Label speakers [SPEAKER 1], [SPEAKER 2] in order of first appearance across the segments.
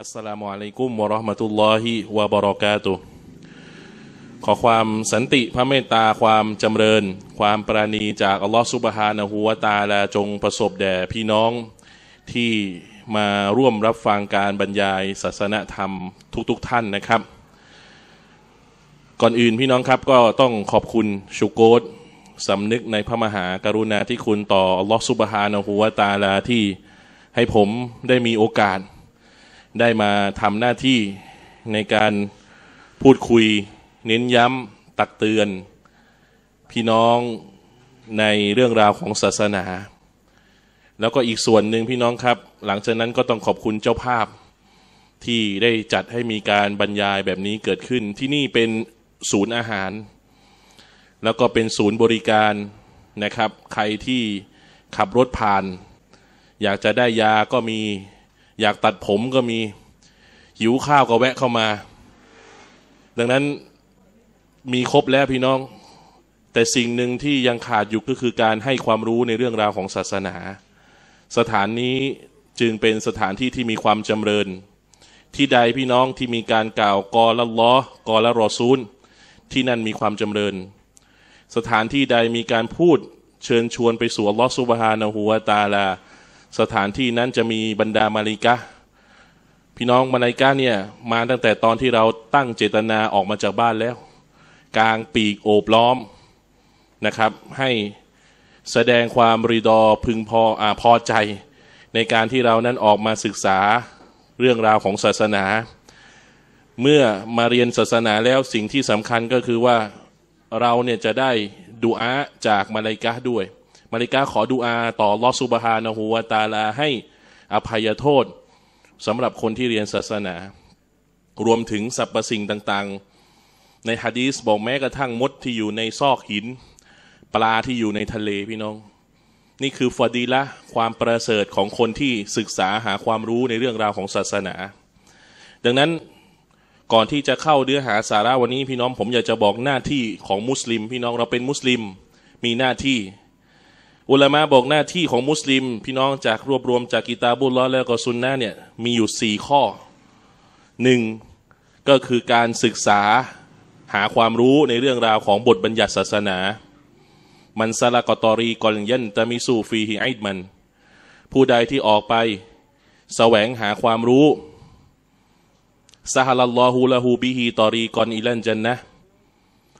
[SPEAKER 1] อัสสลามุอะลัยกุมวะราะห์มะตุลลอฮิวะบะเราะกาตุขอความสันติพระเมตตา ความจำเริญความปราณีจากอัลลอฮฺสุบฮานะฮูวะตาลาจงประสบแด่พี่น้อง ที่มาร่วมรับฟังการบรรยาย ศาสนธรรมทุก ๆทท่านนะครับ ก่อนอื่นพี่น้องครับ ก็ต้องขอบคุณชูโกตสำนึกในพระมหากรุณาที่คุณต่ออัลลอฮฺสุบฮานะฮูวะตาลาที่ให้ผมได้มีโอกาสได้มาทำหน้าที่ในการพูดคุยเน้นย้ำตักเตือน พี่น้องในเรื่องราวของศาสนา แล้วก็อีกส่วนหนึ่งพี่น้องครับ หลังจากนั้นก็ต้องขอบคุณเจ้าภาพที่ได้จัดให้มีการบรรยายแบบนี้เกิดขึ้นที่นี่เป็นศูนย์อาหาร แล้วก็เป็นศูนย์บริการนะครับ ใครที่ขับรถผ่าน อยากจะได้ยาก็มีอยากตัดผมก็มีหิวข้าวก็แวะเข้ามา ดังนั้นมีครบแล้ว พี่น้อง แต่สิ่งหนึ่งที่ยังขาดอยู่ก็คือการให้ความรู้ในเรื่องราวของศาสนา สถานนี้จึงเป็นสถานที่ที่มีความจำเริญ ที่ใดพี่น้องที่มีการกล่าวกอละล้อกอละรอซูลที่นั่นมีความจำเริญ สถานที่ใดมีการพูดเชิญชวนไปสู่ลอสุบฮานะหัวตาลาสถานที่นั้นจะมีบรรดามาลิกะ พี่น้องมาลิกะเนี่ยมาตั้งแต่ตอนที่เราตั้งเจตนาออกมาจากบ้านแล้วกลางปีกโอบล้อมนะครับ ให้แสดงความรีดอพึงพออพอใจ ในการที่เรานั้นออกมาศึกษาเรื่องราวของศาสนา เมื่อมาเรียนศาสนาแล้วสิ่งที่สำคัญก็คือว่าเราเนี่ยจะได้ดูอาจากมาลิกะด้วยมาริกาขอดูอาต่อลอสุบฮานะฮูวาตาลา ให้อภัยโทษสำหรับคนที่เรียนศาสนา รวมถึงสรรพสิ่งต่างๆ ในฮะดีสบอกแม้กระทั่งมดที่อยู่ในซอกหิน ปลาที่อยู่ในทะเลพี่น้อง นี่คือฟอดีละ ความประเสริฐของคนที่ศึกษาหาความรู้ในเรื่องราวของศาสนา ดังนั้นก่อนที่จะเข้าเนื้อหาสาระวันนี้พี่น้องผมอยากจะบอกหน้าที่ของมุสลิม พี่น้องเราเป็นมุสลิมมีหน้าที่อุลามะบอกหน้าที่ของมุสลิมพี่น้องจากรวบรวมจากกีตาบุลลอแล้วก็ซุนนะเนี่ย มีอยู่สี่ข้อ หนึ่ง ก็คือการศึกษาหาความรู้ในเรื่องราวของบทบัญญัติศาสนา มันซาลากตอรีกอลยันตามิสูฟีฮิไอมัน ผู้ใดที่ออกไปแสวงหาความรู้ซาฮาลลอฮูละฮูบิฮีตอรีกอนอิลันจันนะ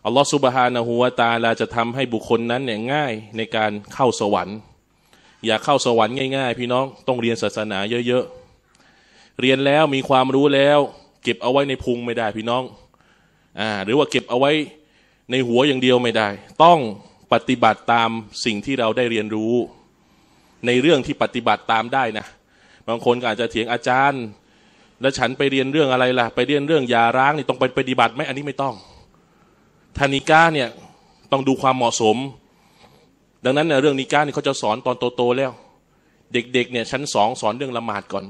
[SPEAKER 1] อัลลอฮฺสุบฮานะฮูวาตาลาจะทำให้บุคคลนั้นเนี่ยง่ายในการเข้าสวรรค์ อย่าเข้าสวรรค์ง่ายๆพี่น้องต้องเรียนศาสนา เยอะๆ เรียนแล้วมีความรู้แล้ว เก็บเอาไว้ในพุงไม่ได้พี่น้องอ่าหรือว่าเก็บเอาไว้ในหัวอย่างเดียวไม่ได้ ต้องปฏิบัติตามสิ่งที่เราได้เรียนรู้ ในเรื่องที่ปฏิบัติตามได้นะบางคนอาจจะเถียงอาจารย์ แล้วฉันไปเรียนเรื่องอะไรล่ะไปเรียนเรื่องยาร้างนี่ต้องไปปฏิบัติไหมอันนี้ไม่ต้องทานิก้าเนี่ยต้องดูความเหมาะสม ดังนั้นในเรื่องนิก้าเนี่ยเขาจะสอนตอนโต ๆ แล้ว เด็กๆเนี่ยชั้นสองสอนเรื่องละหมาดก่อน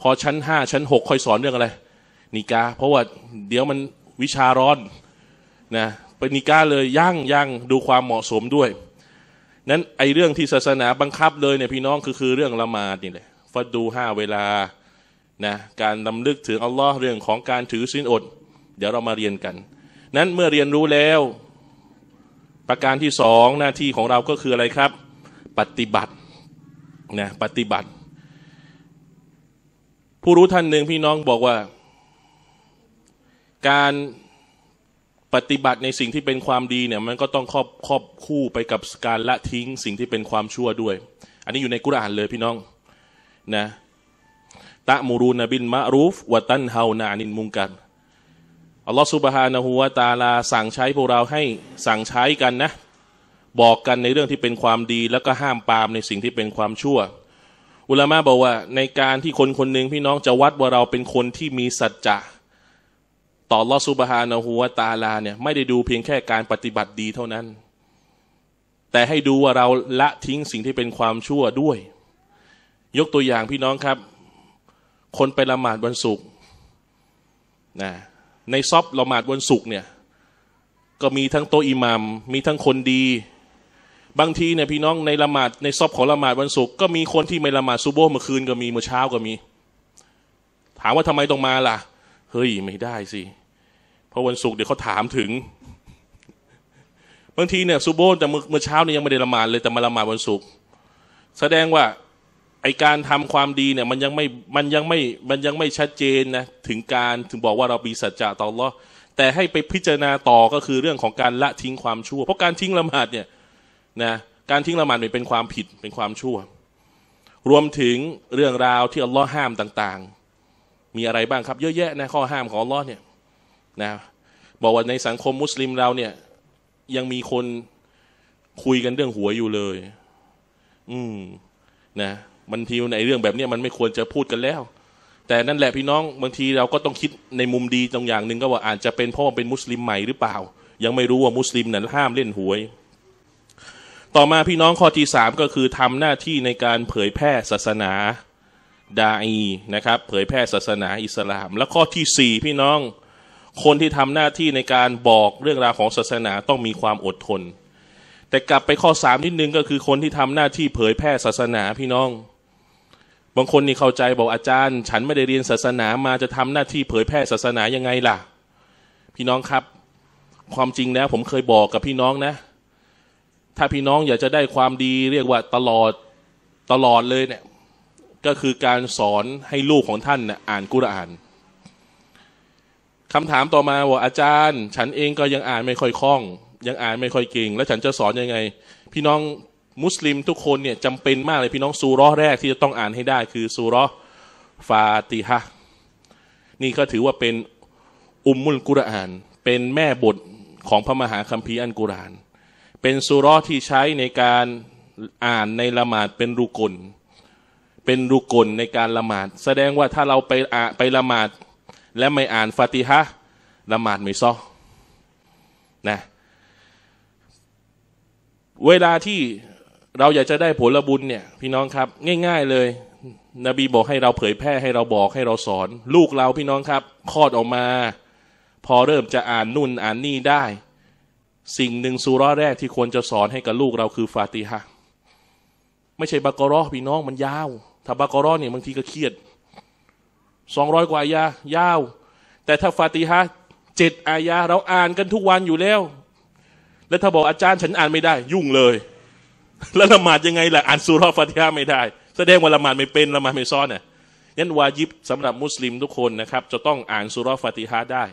[SPEAKER 1] พอชั้นห้าชั้นหกค่อยสอนเรื่องอะไร นิก้าเพราะว่าเดี๋ยวมันวิชาร้อนนะเป็นนิก้าเลยย่างย่างดูความเหมาะสมด้วยนั้นไอเรื่องที่ศาสนาบังคับเลยเนี่ยพี่น้องคือคือเรื่องละหมาดนี่แหละฟัดดูห้าเวลานะการลำลึกถึงอัลลอฮ์เรื่องของการถือศีลอดเดี๋ยวเรามาเรียนกันนั้นเมื่อเรียนรู้แล้วประการที่สอง หน้าที่ของเราก็คืออะไรครับ ปฏิบัตินะปฏิบัติผู้รู้ท่านหนึ่งพี่น้องบอกว่า การปฏิบัติในสิ่งที่เป็นความดีเนี่ยมันก็ต้องครอบครอบคู่ไปกับการละทิ้ง สิ่งที่เป็นความชั่วด้วย อันนี้อยู่ในกุรอานเลยพี่น้องนะตะมูรูนบินมะรูฟวะตันเฮานานินมุงกันอัลลอฮฺสุบฮานะฮูวาตาลาสั่งใช้พวกเราให้สั่งใช้กันนะ บอกกันในเรื่องที่เป็นความดีแล้วก็ห้ามปามในสิ่งที่เป็นความชั่ว อุลามะบอกว่า ในการที่คนคนหนึ่งพี่น้องจะวัดว่าเราเป็นคนที่มีสัจจะต่อลอสุบฮานะฮูวาตาลาเนี่ย ไม่ได้ดูเพียงแค่การปฏิบัติดีเท่านั้น แต่ให้ดูว่าเราละทิ้งสิ่งที่เป็นความชั่วด้วย ยกตัวอย่างพี่น้องครับ คนไปละหมาดวันศุกร์นะในซอฟละหมาดวันศุกร์เนี่ย ก็มีทั้งโตอิหมัมมีทั้งคนดี บางทีเนี่ยพี่น้องในละหมาดในซอฟของละหมาดวันศุกร์ก็มีคนที่ไม่ละหมาดซูโบเมื่อคืนก็มี เมื่อเช้าก็มี ถามว่าทำไมต้องมาล่ะ เฮ้ยไม่ได้สิเพราะวันศุกร์เดี๋ยวเขาถามถึง บางทีเนี่ยซูโบแต่เมื่อเช้าเนี่ยยังไม่ได้ละหมาดเลย แต่มาละหมาดวันศุกร์แสดงว่าไอการทำความดีเนี่ย มันยังไม่มันยังไม่มันยังไม่ชัดเจนนะ ถึงการถึงบอกว่าเรามีสัจจะต่อรอแต่ให้ไปพิจารณาต่อก็คือเรื่องของการละทิ้งความชั่ว เพราะการทิ้งละหมาดเนี่ยนะการทิ้งละหมาดเป็นความผิดเป็นความชั่วรวมถึงเรื่องราวที่อัลลอฮ์ห้ามต่าง ๆ มีอะไรบ้างครับเยอะแยะนะข้อห้ามของอัลลอฮ์เนี่ยนะบอกว่าในสังคมมุสลิมเราเนี่ย ยังมีคนคุยกันเรื่องหัวอยู่เลย อืมนะบางทีในเรื่องแบบนี้มันไม่ควรจะพูดกันแล้ว แต่นั่นแหละพี่น้องบางทีเราก็ต้องคิดในมุมดีตรงอย่างหนึ่งก็ว่าอาจจะเป็นเพราะว่าเป็นมุสลิมใหม่หรือเปล่า ยังไม่รู้ว่ามุสลิมนั้นห้ามเล่นหวย ต่อมาพี่น้องข้อที่สามก็คือทำหน้าที่ในการเผยแพร่ศาสนาดาอีนะครับ เผยแพร่ศาสนาอิสลาม และข้อที่สี่พี่น้อง คนที่ทำหน้าที่ในการบอกเรื่องราวของศาสนาต้องมีความอดทน แต่กลับไปข้อสามนิดนึงก็คือคนที่ทำหน้าที่เผยแพร่ศาสนาพี่น้องบางคนนี่เข้าใจบอกอาจารย์ ฉันไม่ได้เรียนศาสนามาจะทำหน้าที่เผยแพร่ศาสนายังไงล่ะ พี่น้องครับ ความจริงแล้วผมเคยบอกกับพี่น้องนะ ถ้าพี่น้องอยากจะได้ความดีเรียกว่าตลอดตลอดเลยเนี่ยก็คือการสอนให้ลูกของท่านนะอ่านกุรานคำถามต่อมาว่าอาจารย์ฉันเองก็ยังอ่านไม่ค่อยคล่อง ยังอ่านไม่ค่อยเก่ง แล้วฉันจะสอนยังไง พี่น้องมุสลิมทุกคนเนี่ยจำเป็นมากเลยพี่น้องซูร้อแรกที่จะต้องอ่านให้ได้ คือซูร้อฟาติฮะนี่ก็ถือว่าเป็นอุมมุลกุรอาน เป็นแม่บทของพระมหาคัมภีร์อันกุรอาน เป็นซูร้อที่ใช้ในการอ่านในละหมาดเป็นรุกลเป็นรุกลในการละหมาดแสดงว่าถ้าเราไปอ่ไปละหมาดและไม่อ่านฟาติฮะละหมาดไม่ซ้อนะเวลาที่เราอยากจะได้ผลบุญเนี่ย พี่น้องครับง่าย ๆเลย นบีบอกให้เราเผยแพร่ให้เราบอกให้เราสอน ลูกเราพี่น้องครับคลอดออกมา พอเริ่มจะอ่านนู่นอ่านนี่ได้ สิ่งหนึ่งสุร้อแรกที่ควรจะสอนให้กับลูกเราคือฟาติฮะไม่ใช่บากรอพี่น้องมันยาว ถ้าบากรอเนี่ยบางทีก็เครียดสองร้อยกว่ายายาวแต่ถ้าฟาติฮะเจ็ดอายาเราอ่านกันทุกวันอยู่แล้ว แล้วถ้าบอกอาจารย์ฉันอ่านไม่ได้ ยุ่งเลยแล้วละหมาดยังไงล่ะอ่านสุรฟาติฮาไม่ได้แสดงว่าละหมาดไม่เป็นละหมาดไม่ซ้อนเนี่ยนั้นวาญิบสำหรับมุสลิมทุกคนนะครับ จะต้องอ่านสุรฟาติฮาได้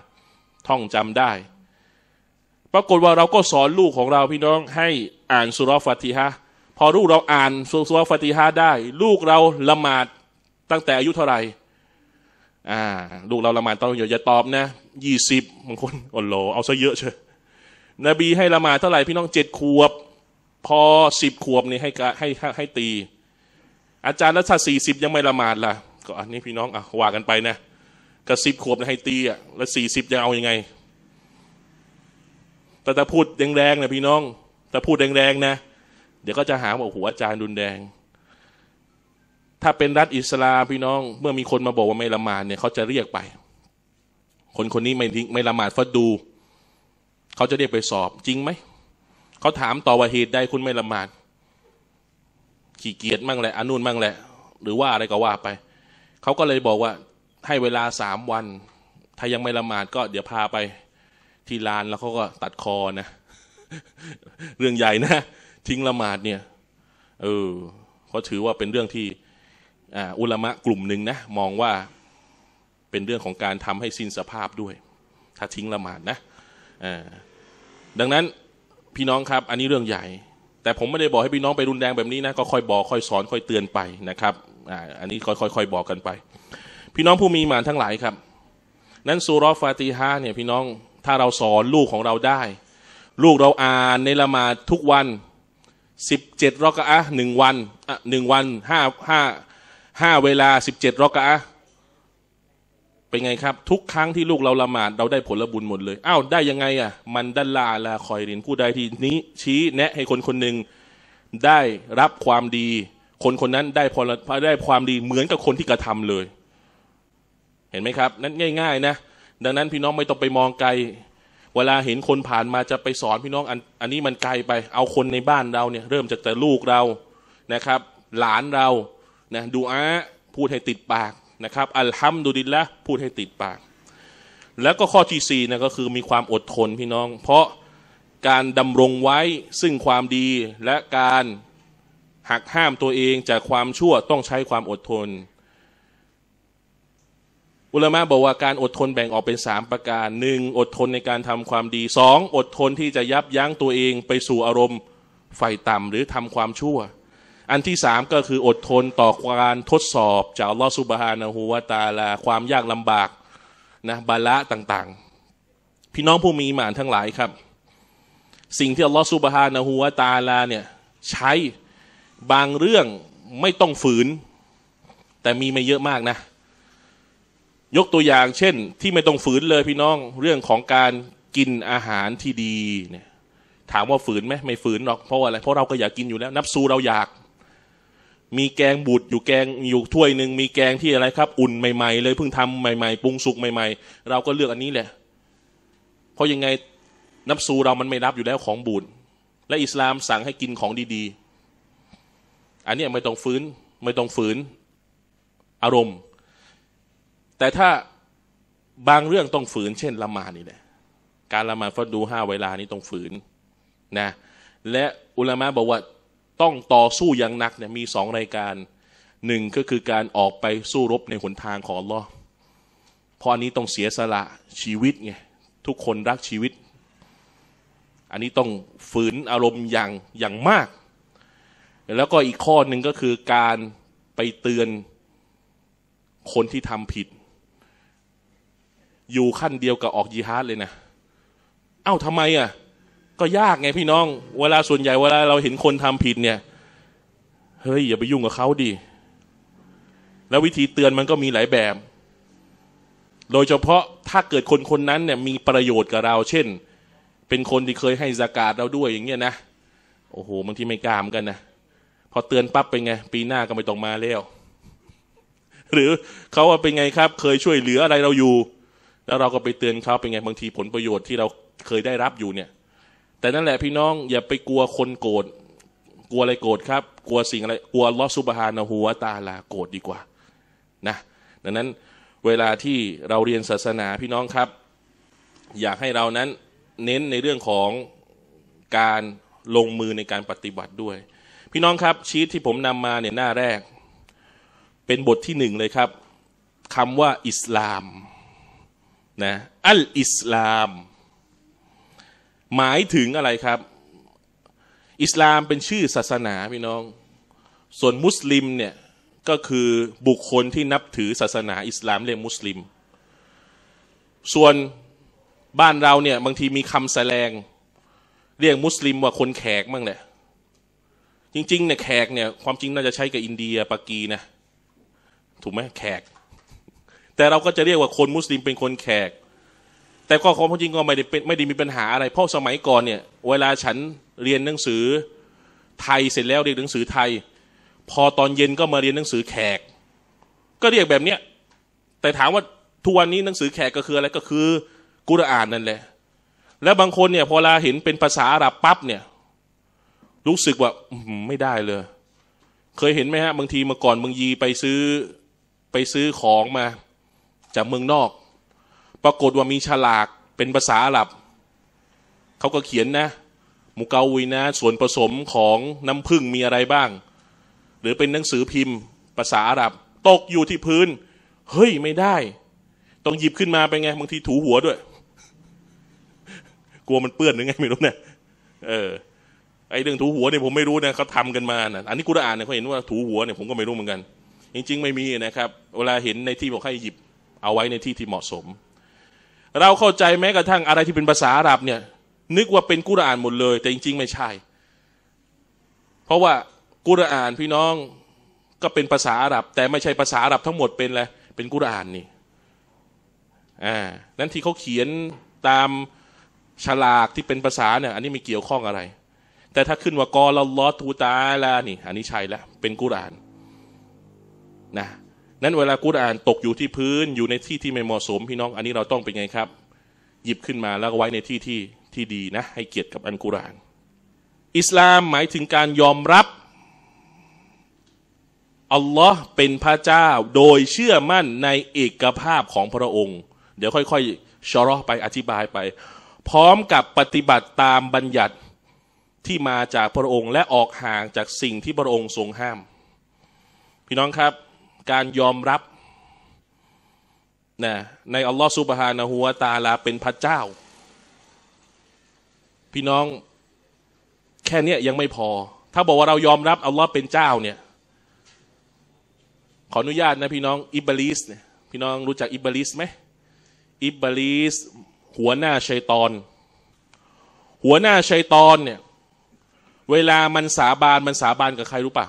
[SPEAKER 1] ท่องจำได้ปรากฏว่าเราก็สอนลูกของเราพี่น้องให้อ่านสุรฟาติฮาพอลูกเราอ่านสุรฟาติฮาได้ ลูกเราละหมาดตั้งแต่อายุเท่าไหร่อ่า ลูกเราละหมาดตอนอย่ะตอบนะยี่สิบบางคนอ๋อโหเอาซะเยอะเชียนบีให้ละหมาดเท่าไหร่พี่น้องเจ็ดขวบพอสิบขวบนี่ให้ให้ให้ให้ตี อาจารย์รัชสี่สิบยังไม่ละหมาดล่ะก็อันนี้พี่น้องอ่ะว่ากันไปนะกับสิบขวบให้ตีอ่ะแล้วสี่สิบจะเอาอยัางไง แต่ถ้าพูดแดงๆนะ พี่น้องแต่พูดแดงๆนะ เดี๋ยวก็จะหาว่าหัวอาจารย์ดุนแดง ถ้าเป็นรัฐอิสลามพี่น้องเมื่อมีคนมาบอกว่าไม่ละหมาดเนี่ยเขาจะเรียกไป คนคนนี้ไม่ไม่ละหมาดฟัดดู เขาจะเรียกไปสอบ จริงไหมเขาถามต่อว่าเหตุใดคุณไม่ละหมาดขี้เกียจมั่งแหละ อนุนมั่งแหละ หรือว่าอะไรก็ว่าไป เขาก็เลยบอกว่าให้เวลาสามวันถ้ายังไม่ละหมาดก็เดี๋ยวพาไปที่ลานแล้วเขาก็ตัดคอ นะ เรื่องใหญ่นะทิ้งละหมาดเนี่ย เออเขาถือว่าเป็นเรื่องที่อุลามะกลุ่มหนึ่งนะมองว่าเป็นเรื่องของการทำให้สิ้นสภาพด้วย ถ้าทิ้งละหมาดนะดังนั้นพี่น้องครับอันนี้เรื่องใหญ่ แต่ผมไม่ได้บอกให้พี่น้องไปรุนแรงแบบนี้นะก็ค่อยบอกค่อยสอนค่อยเตือนไปนะครับอ่าอันนี้ค่อยยค่อยบอกกันไป พี่น้องผู้มีมานทั้งหลายครับ นั้นซูรอฟาติฮาเนี่ยพี่น้องถ้าเราสอนลูกของเราได้ ลูกเราอ่านในละมาทุกวันสิบเจ็ดรอกะอะหนึ่งวันอ่ะหนึ่งวันห้าห้าห้าเวลาสิบเจ็ดรอกะอะป็นไงครับทุกครั้งที่ลูกเราละหมาดเราได้ผลบุญหมดเลยอ้าวได้ยังไง อ่ะ มันดัลลาลาคอยรินผู้ใดทีนี้ชี้แนะ ให้คนคนหนึ่งได้รับความดี คนคนนั้นได้พอได้ความดีเหมือนกับคนที่กระทำเลย เห็นไหมครับนั้นง่าย ๆนะดังนั้นพี่น้องไม่ต้องไปมองไกล เวลาเห็นคนผ่านมาจะไปสอนพี่น้องอันอันนี้มันไกลไปเอาคนในบ้านเราเนี่ย เริ่มจากแต่ลูกเรานะครับ หลานเรานะดูอาพูดให้ติดปากนะครับอัลฮัมดุลิลละพูดให้ติดปาก แล้วก็ข้อที่สี่นะก็คือมีความอดทนพี่น้อง เพราะการดำรงไว้ซึ่งความดีและการหักห้ามตัวเองจากความชั่วต้องใช้ความอดทน อุลามะบอกว่าการอดทนแบ่งออกเป็นสามประการหนึ่งอดทนในการทำความดีสองอดทนที่จะยับยั้งตัวเองไปสู่อารมณ์ไฟต่ำหรือทำความชั่วอันที่สามก็คืออดทนต่อการ ทดสอบ จากลอสุบฮานะฮูวาตาลาความยากลำบากนะบาละต่างๆ พี่น้องผู้มีหมานทั้งหลายครับ สิ่งที่ลอสุบฮานะฮูวาตาลาเนี่ยใช้บางเรื่องไม่ต้องฝืน แต่มีไม่เยอะมากนะ ยกตัวอย่าง เช่นที่ไม่ต้องฝืนเลยพี่น้องเรื่องของการกินอาหารที่ดีเนี่ยถามว่าฝืนไหมไม่ฝืนหรอกเพราะอะไรเพราะเราก็อยากกินอยู่แล้ว นับซูเราอยากมีแกงบูดอยู่แกงอยู่ถ้วยหนึ่งมีแกงที่อะไรครับอุ่นใหม่ๆ เลยเพิ่งทำใหม่ๆปรุงสุกใหม่ๆ เราก็เลือกอันนี้แหละ เพราะยังไงน้ำซูเรามันไม่รับอยู่แล้วของบูดและอิสลามสั่งให้กินของดี ๆ อันนี้ไม่ต้องฟื้นไม่ต้องฝืน อารมณ์ แต่ถ้าบางเรื่องต้องฝืน เช่นละหมาดนี่แหละ การละหมาดฟัดดูห้าเวลานี้ต้องฝืนนะและอุลามะบอกว่าต้องต่อสู้อย่างหนักเนี่ยมีสองรายการหนึ่งก็คือการออกไปสู้รบในหนทางของอัลลอฮ์เพราะอันนี้ต้องเสียสละ ชีวิตไงทุกคนรักชีวิต อันนี้ต้องฝืนอารมณ์อย่างอย่างมาก แล้วก็อีกข้อหนึ่งก็คือการไปเตือนคนที่ทำผิด อยู่ขั้นเดียวกับออกยิฮาดเลยนะ เอ้าทำไมอะ่ะก็ยากไงพี่น้อง เวลาส่วนใหญ่เวลาเราเห็นคนทำผิดเนี่ย เฮ้ยอย่าไปยุ่งกับเขาดี แล้ววิธีเตือนมันก็มีหลายแบบ โดยเฉพาะถ้าเกิดคนคนนั้นเนี่ยมีประโยชน์กับเรา เช่น เป็นคนที่เคยให้สากาดเราด้วยอย่างเงี้ยนะ โอ้โห บางทีไม่กล้ามกันนะ พอเตือนปั๊บเป็นไงปีหน้าก็ไม่ต้องมาแล้ว หรือเขาว่าเป็นไงครับ เคยช่วยเหลืออะไรเราอยู่ แล้วเราก็ไปเตือนเขาเป็นไง บางทีผลประโยชน์ที่เราเคยได้รับอยู่เนี่ยแต่นั่นแหละพี่น้องอย่าไปกลัวคนโกรธกลัวอะไรโกรธครับ กลัวสิ่งอะไร กลัวลอสุบฮานะหัวตาลาโกรธดีกว่านะ ดังนั้นเวลาที่เราเรียนศาสนาพี่น้องครับ อยากให้เรานั้นเน้นในเรื่องของการลงมือในการปฏิบัติด้วย พี่น้องครับชีตที่ผมนำมาเนี่ยหน้าแรก เป็นบทที่หนึ่งเลยครับคำว่าอิสลามนะ อัลอิสลามหมายถึงอะไรครับ อิสลามเป็นชื่อศาสนาพี่น้อง ส่วนมุสลิมเนี่ย ก็คือบุคคลที่นับถือศาสนาอิสลามเรียกมุสลิม ส่วนบ้านเราเนี่ย บางทีมีคำแสลงเรียกมุสลิมว่าคนแขกมั่งแหละจริงๆเนี่ยแขกเนี่ย ความจริงน่าจะใช้กับอินเดียปากีนะถูกไหมแขก แต่เราก็จะเรียกว่าคนมุสลิมเป็นคนแขกแต่ก็ความจริงก็ไม่ได้เป็นไม่ได้มีปัญหาอะไร เพราะสมัยก่อนเนี่ย เวลาฉันเรียนหนังสือ ไทยเสร็จแล้วเรียนหนังสือไทย พอตอนเย็นก็มาเรียนหนังสือแขก ก็เรียกแบบเนี้ยแต่ถามว่าทุกวันนี้หนังสือแขกก็คืออะไรก็คือกุรอานนั่นแหละ แล้วบางคนเนี่ยพอเลาเห็นเป็นภาษาอาหรับปั๊บเนี่ย รู้สึกว่าไม่ได้เลย เคยเห็นไหมฮะบางทีเมื่อก่อนเมืองยีไปซื้อไปซื้อของมาจากเมืองนอกปรากฏว่ามีฉลากเป็นภาษาอาหรับเขาก็เขียนนะมุกาวีนะ ส่วนผสมของน้ำผึ้งมีอะไรบ้าง หรือเป็นหนังสือพิมพ์ ภาษาอาหรับ ตกอยู่ที่พื้นเฮ้ยไม่ได้ ต้องหยิบขึ้นมาไปไงบางทีถูหัวด้วย กลัวมันเปื้อนหรือไงไม่รู้เนะี่ยเออ ไอ้เรื่องถูหัวเนี่ยผมไม่รู้นะเขาทำกันมานะอันนี้กูได้อ่านเนี่ยเขาเห็นว่าถูหัวเนี่ยผมก็ไม่รู้เหมือนกัน จริง ๆ ไม่มีนะครับเวลาเห็นในที่บอกให้หยิบ เอาไว้ในที่ที่เหมาะสมเราเข้าใจแม้กระทั่งอะไรที่เป็นภาษาอาหรับเนี่ย นึกว่าเป็นกุรอานหมดเลย แต่จริงๆ ไม่ใช่ เพราะว่ากุรอานพี่น้องก็เป็นภาษาอาหรับ แต่ไม่ใช่ภาษาอาหรับทั้งหมดเป็นอะไรเป็นกุรอานนี่อ่านั้นที่เขาเขียนตามฉลากที่เป็นภาษาเนี่ย อันนี้ไม่เกี่ยวข้องอะไร แต่ถ้าขึ้นว่ากอลลอทูตาลานี่ อันนี้ใช่แล้วเป็นกุรอาน นะนั้นเวลากุรอานตกอยู่ที่พื้นอยู่ในที่ที่ไม่เหมาะสม พี่น้องอันนี้เราต้องเป็นไงครับ หยิบขึ้นมาแล้วไว้ในที่ที่ ที่ดีนะ ให้เกียรติกับอันกุรอานอิสลามหมายถึงการยอมรับ อัลลอฮ์เป็นพระเจ้าโดยเชื่อมั่นในเอกภาพของพระองค์ เดี๋ยวค่อยๆชอรอไปอธิบายไป พร้อมกับปฏิบัติตามบัญญัติที่มาจากพระองค์และออกห่างจากสิ่งที่พระองค์ทรงห้าม พี่น้องครับการยอมรับนะในอัลลอฮฺสุบฮานะฮุวาตาลาเป็นพระเจ้า พี่น้องแค่นี้ยังไม่พอ ถ้าบอกว่าเรายอมรับ อัลลอฮ์เป็นเจ้าเนี่ยขออนุญาตนะพี่น้องอิบลิสเนี่ยพี่น้องรู้จักอิบลิสไหมอิบลิสหัวหน้าชัยตอน หัวหน้าชัยตอนเนี่ยเวลามันสาบานมันสาบานกับใครรู้ป่ะ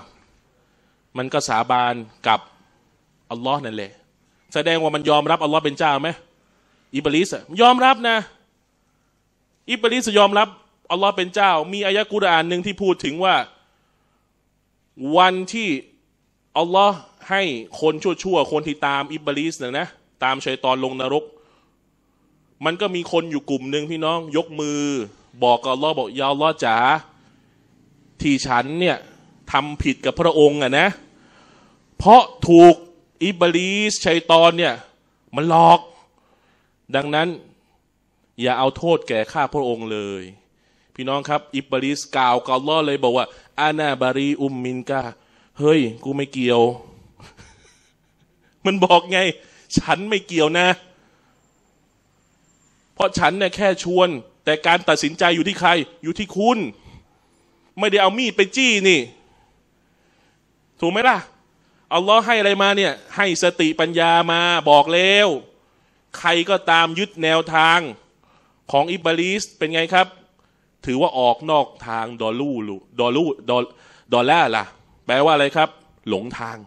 [SPEAKER 1] มันก็สาบาน กับอัลลอฮ์นั่นแหละแสดงว่ามันยอมรับอัลลอฮ์เป็นเจ้าไหมอิบลิสยอมรับนะอิบลิสยอมรับอัลลอฮ์เป็นเจ้า มีอายะกุรอานหนึ่งที่พูดถึงว่า วันที่อัลลอฮ์ให้คนชั่วๆคนที่ตามอิบลิสนะนะตามชัยตอนลงนรก มันก็มีคนอยู่กลุ่มหนึ่งพี่น้อง ยกมือ บอกกับอัลลอฮ์บอกยาอัลลอฮ์จ๋าที่ฉันเนี่ยทำผิดกับพระองค์อะนะ เพราะถูกอิบลีสชัยตอนเนี่ย มันหลอก ดังนั้น อย่าเอาโทษแก่ข้าพระองค์เลย พี่น้องครับ อิบลีสกล่าวกาลล้อเลยบอกว่า อาณาบารีอุมมินกาเฮ้ย กูไม่เกี่ยว มันบอกไง ฉันไม่เกี่ยวนะ เพราะฉันเนี่ยแค่ชวนแต่การตัดสินใจอยู่ที่ใคร อยู่ที่คุณ ไม่ได้เอามีดไปจี้นี่ ถูกไหมล่ะอัลลอฮ์ให้อะไรมาเนี่ย ให้สติปัญญามาบอกแล้วใครก็ตามยึดแนวทางของอิบลิสเป็นไงครับ ถือว่าออกนอกทางดอลูลูดอลูดอดอล่ล่ะ แปลว่าอะไรครับ หลงทาง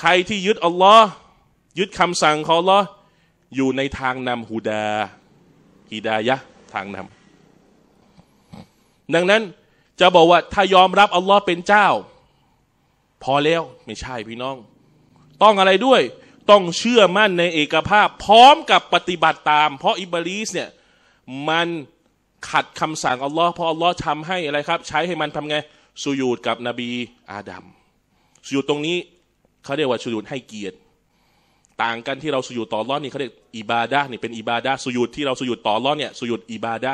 [SPEAKER 1] ใครที่ยึดอัลลอฮ์ยึดคำสั่งของอัลลอฮ์อยู่ในทางนำฮูดาฮิดายะทางนำดังนั้นจะบอกว่าถ้ายอมรับอัลลอฮ์เป็นเจ้าพอแล้วไม่ใช่พี่น้อง ต้องอะไรด้วยต้องเชื่อมั่นในเอกภาพพร้อมกับปฏิบัติตาม เพราะอิบลิสเนี่ยมันขัดคำสั่งอัลลอฮ์เพราะอัลลอฮ์ทำให้อะไรครับ ใช้ให้มันทำไงสุยูดกับนบีอาดัมสุยูดตรงนี้เขาเรียกว่าสุยูดให้เกียรติ ต่างกันที่เราสุยูดต่อร้อนนี่เขาเรียกอิบาดะนี่เป็นอิบาดะสุยูดที่เราสุยูดต่อร้อนเนี่ยสุยูดอิบาดะ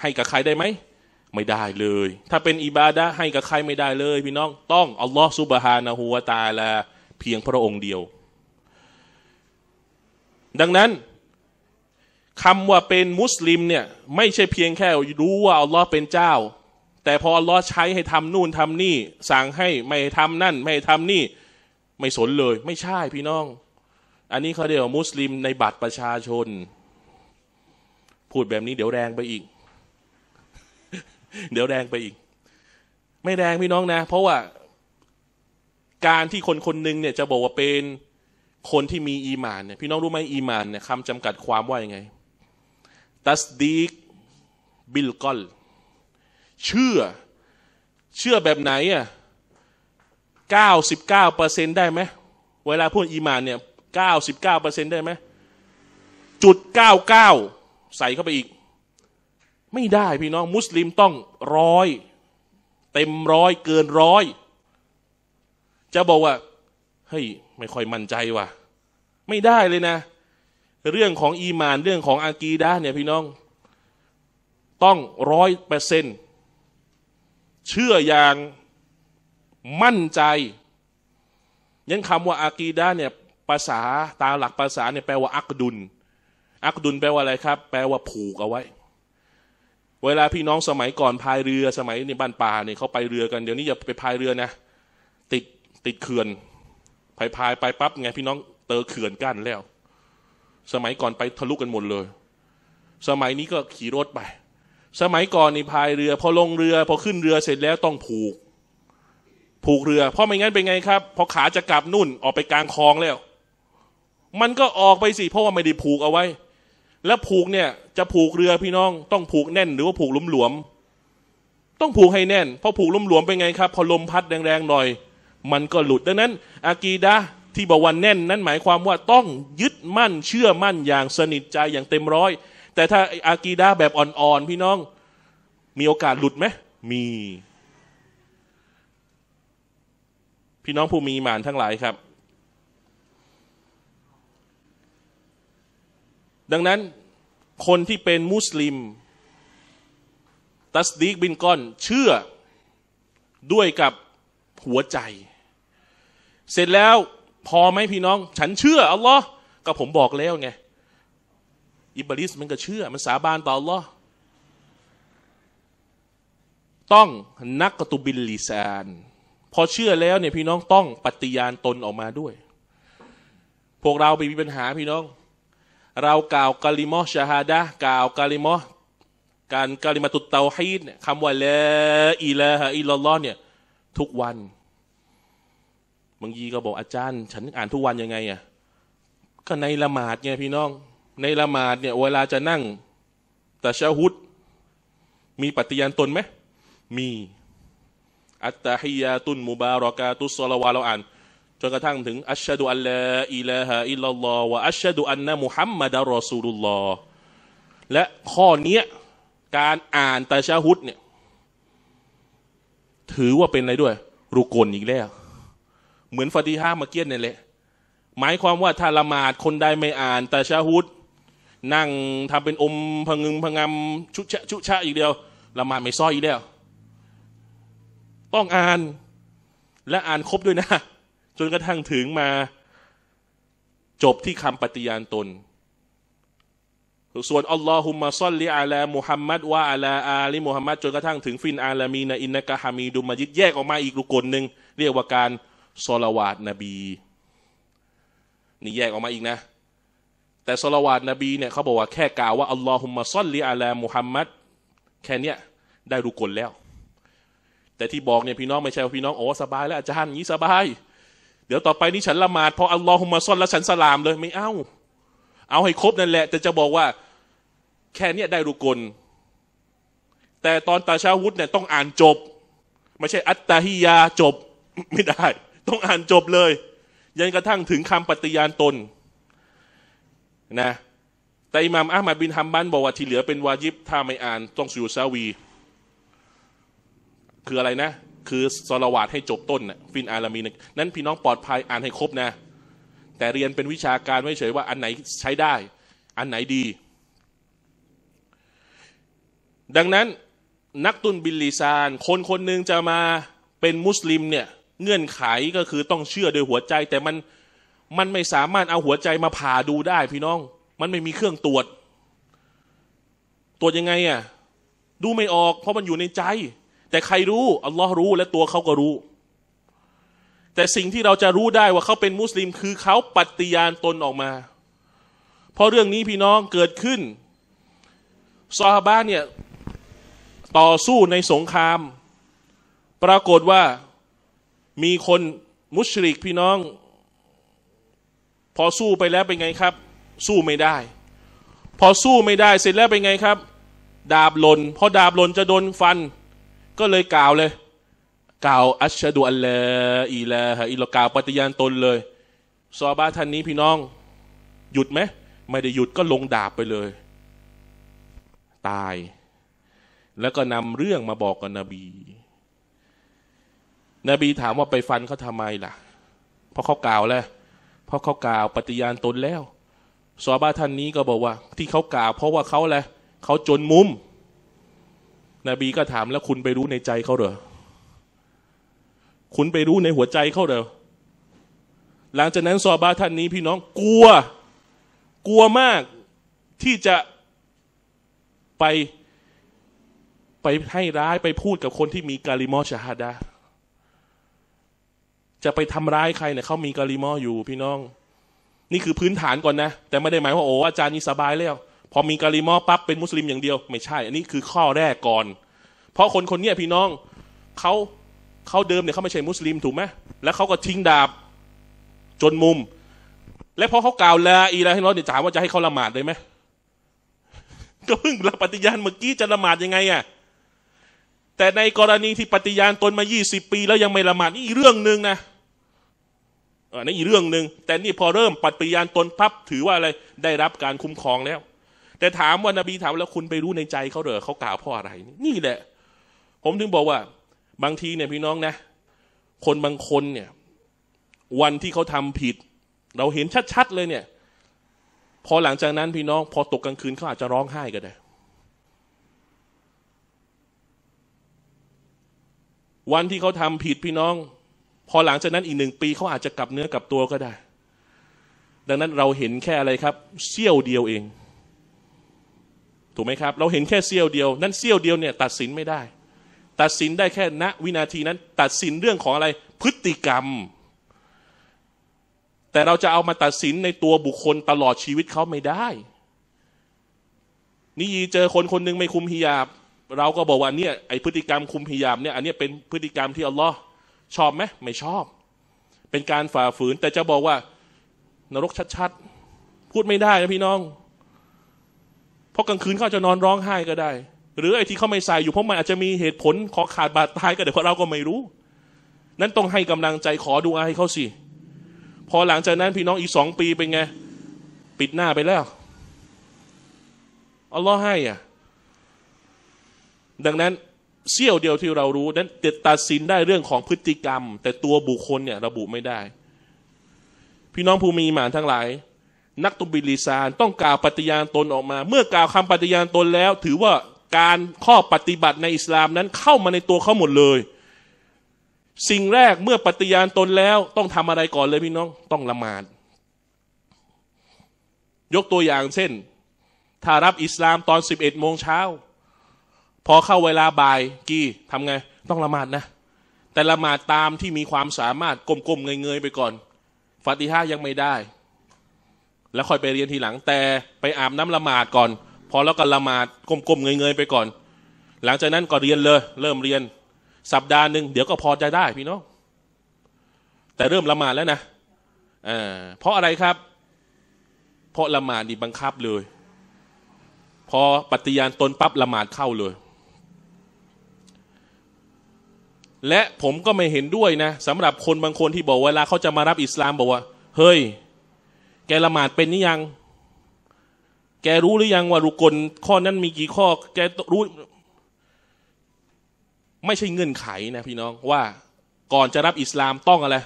[SPEAKER 1] ให้กับใครได้ไหมไม่ได้เลย ถ้าเป็นอิบาดะให้กับใครไม่ได้เลยพี่น้อง ต้องอัลลอฮฺซุบฮานะฮูวาตาลาเพียงพระองค์เดียว ดังนั้นคำว่าเป็นมุสลิมเนี่ยไม่ใช่เพียงแค่รู้ว่าอัลลอฮ์เป็นเจ้า แต่พออัลลอฮ์ใช้ให้ทำนู่นทำนี่ สั่งให้ไม่ทำนั่น ไม่ทำนี่ไม่สนเลย ไม่ใช่พี่น้อง อันนี้เขาเรียกว่ามุสลิมในบัตรประชาชน พูดแบบนี้เดี๋ยวแรงไปอีกเดี๋ยวแดงไปอีก ไม่แดงพี่น้องนะ เพราะว่าการที่คนคนหนึ่งเนี่ย จะบอกว่าเป็นคนที่มีอีมานเนี่ยพี่น้องรู้ไหมอีมานเนี่ยคำจำกัดความว่ายังไง ตัสดีก บิลกอล เชื่อ เชื่อแบบไหนอ่ะเก้าสิบเก้าเปอร์เซ็นได้ไหมเวลาพูดอีมาน เนี่ยเก้าสิบเก้าเปอร์เซ็นได้ไหมจุดเก้าเก้าใส่เข้าไปอีกไม่ได้พี่น้อง มุสลิมต้องร้อยเต็มร้อยเกินร้อย จะบอกว่าเฮ้ยไม่ค่อยมั่นใจว่ะไม่ได้เลยนะ เรื่องของอีมาน เรื่องของอากีดาเนี่ยพี่น้อง ต้องร้อยเปอร์เซ็นเชื่ออย่างมั่นใจยังคำว่าอากีดาเนี่ยภาษาตามหลักภาษาเนี่ยแปลว่าอักดุนอักดุนแปลว่าอะไรครับ แปลว่าผูกเอาไว้เวลาพี่น้องสมัยก่อนพายเรือสมัยในบ้านป่าเนี่ยเขาไปเรือกันเดี๋ยวนี้อย่าไปพายเรือนะติดติดเขื่อนพายพายไปปั๊บไงพี่น้องเตอเขื่อนกั้นแล้ว สมัยก่อนไปทะลุกันหมดเลย สมัยนี้ก็ขี่รถไป สมัยก่อนนี่พายเรือพอลงเรือพอขึ้นเรือเสร็จแล้วต้องผูก ผูกเรือเพราะไม่งั้นเป็นไงครับพอขาจะกลับนุ่นออกไปกลางคลองแล้ว มันก็ออกไปสิเพราะว่าไม่ได้ผูกเอาไว้ แล้วผูกเนี่ยจะผูกเรือพี่น้องต้องผูกแน่น หรือว่าผูกหลวมๆต้องผูกให้แน่นพอผูกหลวมๆเป็นไงครับพอลมพัดแรงๆหน่อย มันก็หลุดดังนั้น อากีดะที่บอกว่าแน่นนั้นหมายความว่าต้องยึดมั่นเชื่อมั่นอย่างสนิทใจอย่างเต็มร้อย แต่ถ้าอากีดะแบบอ่อนๆพี่น้องมีโอกาสหลุดไหมมี พี่น้องผู้มีมานทั้งหลายครับ ดังนั้นคนที่เป็นมุสลิม ตัสดีกบินก้อน เชื่อด้วยกับหัวใจ เสร็จแล้ว พอไหมพี่น้อง ฉันเชื่ออัลลอฮ์ก็ผมบอกแล้วไงอิบลิสมันก็เชื่อมันสาบานต่ออัลลอฮ์ต้องนักกตุบินลีซาน พอเชื่อแล้ว เนี่ยพี่น้องต้องปฏิญาณตนออกมาด้วย พวกเราไปมีปัญหาพี่น้องเรากล่าวกาลิมอชาฮาดะกล่าวกาลิมอการกาลิมาตุตเตาฮีดคำว่าละอีละฮะอิลลอเนี่ยทุกวัน บางทีก็บอกอาจารย์ ฉันอ่านทุกวันยังไงอ่ะก็ในละหมาดไงพี่น้อง ในละหมาดเนี่ยเวลาจะนั่งแต่ชาฮุดมีปฏิญาณตนไหม มี อัตตาฮิยาตุนมุบารอกาตุสซาลาวาเราอ่านจนกระทั่งถึงอัชชะดูอัลลออิลาฮะอิลลัลลอฮวะอัชชะดูอันนะมุฮัมมัดรอซูลุลลอฮ์และข้อนี้การอ่านตะชาฮุดเนี่ย ถือว่าเป็นอะไรด้วย รุกลอีกแล้ว เหมือนฟาติฮามาเกียนนี่แหละหมายความว่าถ้าละหมาดคนใดไม่อ่านตะชาฮุดนั่งทำเป็นอมพงึงพงำชุชะชุชะอีกเดียวละหมาดไม่ซ้อยอีกแล้วต้องอ่านและอ่านครบด้วยนะจนกระทั่งถึงมาจบที่คำปฏิญาณตน ส่วนอัลลอฮุมมาซอลลิอาลามุฮัมมัดวะอาลาอาลิมุฮัมมัดจนกระทั่งถึงฟินอาลามีนอินนะกะฮามีดุมายิดแยกออกมาอีกรุกลหนึ่งเรียกว่าการสลาวาดนบี นี่แยกออกมาอีกนะ แต่สลาวาดนบีเนี่ยเขาบอกว่าแค่กล่าวว่าอัลลอฮุมมาซอลลิอาลามุฮัมมัดแค่เนี้ยได้รุกลแล้ว แต่ที่บอกเนี่ยพี่น้องไม่ใช่ว่าพี่น้องโอ้สบายแล้ว อาจารย์นี้สบายเดี๋ยวต่อไปนี้ฉันละหมาดพออัลลอฮุมะซ่อนแล้วฉันสลามเลย ไม่เอาเอาให้ครบนั่นแหละแต่จะบอกว่า แค่เนี้ยได้รุกล แต่ตอนตาชาวุธเนี่ยต้องอ่านจบ ไม่ใช่อัตตาฮิยาจบ ไม่ได้ ต้องอ่านจบเลย ยันกระทั่งถึงคำปฏิญาณตนนะแต่อิหม่ามอามัดบินฮัมบันบอกว่าที่เหลือเป็นวาญิบ ถ้าไม่อ่านต้องสุยซาวี คืออะไรนะคือสลาวาดให้จบต้น ฟินอารามีนนั้นพี่น้องปลอดภัยอ่านให้ครบนะ แต่เรียนเป็นวิชาการไม่เฉยว่าอันไหนใช้ได้ อันไหนดี ดังนั้นนักตุนบิลลีซาน คนคนหนึ่งจะมาเป็นมุสลิมเนี่ย เงื่อนไขก็คือต้องเชื่อโดยหัวใจ แต่มันมันไม่สามารถเอาหัวใจมาผ่าดูได้พี่น้องมันไม่มีเครื่องตรวจ ตรวจยังไงอะ่ะดูไม่ออกเพราะมันอยู่ในใจแต่ใครรู้อัลลอฮ์รู้และตัวเขาก็รู้ แต่สิ่งที่เราจะรู้ได้ว่าเขาเป็นมุสลิม คือเขาปฏิญาณตนออกมาเพราะเรื่องนี้พี่น้องเกิดขึ้นซอฮาบะเนี่ย ต่อสู้ในสงคราม ปรากฏว่ามีคนมุชริกพี่น้อง พอสู้ไปแล้วเป็นไงครับ สู้ไม่ได้ พอสู้ไม่ได้เสร็จแล้วเป็นไงครับ ดาบหล่นพอดาบหล่นจะโดนฟันก็เลยกล่าวเลยกล่าว อัชชดุอัลลออีลฮะอิลกล่าวปฏิญาณตนเลยซอบาท่านนี้พี่น้อง หยุดไหมไม่ได้หยุดก็ลงดาบไปเลย ตาย แล้วก็นำเรื่องมาบอกกับนบี นบีถามว่าไปฟันเขาทำไมล่ะเพราะเขากล่าวแล้วเพราะเขากล่าวปฏิญาณตนแล้วซอบาท่านนี้ก็บอกว่า ที่เขากล่าวเพราะว่าเขาแหละเขาจนมุมนบีก็ถามแล้วคุณไปรู้ในใจเขาเหรอ คุณไปรู้ในหัวใจเขาเหรอ หลังจากนั้นซอบาท่านนี้ พี่น้องกลัว กลัวมากที่จะไปไปให้ร้ายไปพูดกับคนที่มีกาลิมอชาฮาดาจะไปทำร้ายใครเนี่ยเขามีกาลิมออยู่ พี่น้อง นี่คือพื้นฐานก่อนนะแต่ไม่ได้หมายว่าโอ้อาจารย์นี่สบายแล้วพอมีกาลิมอปั๊บเป็นมุสลิมอย่างเดียวไม่ใช่อันนี้คือข้อแรกก่อน เพราะคนคนนี้พี่น้องเขาเขาเดิมเนี่ยเขาไม่ใช่มุสลิมถูกไหมแล้วเขาก็ทิ้งดาบจนมุม และพอเขากล่าวลาอีลาให้รอดเนี่ยถามว่าจะให้เขาละหมาดได้ไหมก็เพิ่งรับปฏิญาณเมื่อกี้จะละหมาดยังไงอ่ะแต่ในกรณีที่ปฏิญาณตนมา 20 ปีแล้วยังไม่ละหมาดนี่อีเรื่องหนึ่งนะอันนี้อีเรื่องหนึ่งแต่นี่พอเริ่มปฏิญาณตนพับถือว่าอะไรได้รับการคุ้มครองแล้วแต่ถามว่านบีถามแล้วคุณไปรู้ในใจเขาเหรอเขากล่าวเพราะอะไรนี่แหละ ผมถึงบอกว่า บางทีเนี่ยพี่น้องนะคนบางคนเนี่ย วันที่เขาทำผิด เราเห็นชัดๆเลยเนี่ย พอหลังจากนั้นพี่น้องพอตกกลางคืนเขาอาจจะร้องไห้ก็ได้ วันที่เขาทำผิดพี่น้อง พอหลังจากนั้นอีกหนึ่งปีเขาอาจจะกลับเนื้อกลับตัวก็ได้ ดังนั้นเราเห็นแค่อะไรครับเสี้ยวเดียวเองถูกไหมครับ เราเห็นแค่เสี้ยวเดียว นั่นเสี้ยวเดียวเนี่ยตัดสินไม่ได้ ตัดสินได้แค่ณวินาทีนั้น ตัดสินเรื่องของอะไรพฤติกรรม แต่เราจะเอามาตัดสินในตัวบุคคลตลอดชีวิตเขาไม่ได้ นี่ยีเจอคนคนนึงไม่คุมฮิยาบเราก็บอกว่าเนี่ยไอพฤติกรรมคุมฮิยาบเนี่ยอันนี้เป็นพฤติกรรมที่อัลลอฮ์ชอบไหมไม่ชอบ เป็นการฝ่าฝืน แต่จะบอกว่า นรกชัดๆพูดไม่ได้นะพี่น้องเพราะกลางคืนเขาจะนอนร้องไห้ก็ได้ หรือไอ้ที่เขาไม่ใส่อยู่เพราะมันอาจจะมีเหตุผลขอขาดบาดตายก็ได้เพราะเราก็ไม่รู้ นั้นต้องให้กำลังใจขอดูอาให้เขาสิพอหลังจากนั้นพี่น้องอีกสองปีเป็นไง ปิดหน้าไปแล้วอัลลอฮ์ให้อ่ะดังนั้นเสี้ยวเดียวที่เรารู้นั้นตัดสินได้เรื่องของพฤติกรรม แต่ตัวบุคคลเนี่ย ระบุไม่ได้ พี่น้องผู้มีหมานทั้งหลายนักตุบิลีซานต้องกล่าวปฏิญาณตนออกมา เมื่อกล่าวคำปฏิญาณตนแล้วถือว่าการข้อปฏิบัติในอิสลามนั้นเข้ามาในตัวเขาหมดเลย สิ่งแรกเมื่อปฏิญาณตนแล้วต้องทำอะไรก่อนเลยพี่น้อง ต้องละหมาดยกตัวอย่างเช่นถ้ารับอิสลามตอน11โมงเช้าพอเข้าเวลาบ่ายกี่ทำไงต้องละหมาดนะ แต่ละหมาดตามที่มีความสามารถกลมๆเงยๆไปก่อนฟาติฮายังไม่ได้แล้วค่อยไปเรียนทีหลังแต่ไปอาบน้ำละหมาดก่อนพอแล้วก็ละหมาดกลมๆเงยๆไปก่อน หลังจากนั้นก็เรียนเลย เริ่มเรียน สัปดาห์หนึ่งเดี๋ยวก็พอจะได้พี่น้องแต่เริ่มละหมาดแล้วนะเเพราะอะไรครับ เพราะละหมาดนี่บังคับเลย พอปฏิญาณตนปั๊บละหมาดเข้าเลย และผมก็ไม่เห็นด้วยนะสำหรับคนบางคนที่บอกเวลาเขาจะมารับอิสลามบอกว่าเฮ้ยแก ละหมาดเป็นนี่ยัง แกรู้หรือยัง ว่ารุกลข้อนั้นมีกี่ข้อ แกรู้ ไม่ใช่เงื่อนไขนะ พี่น้องว่า ก่อนจะรับอิสลามต้องอะไร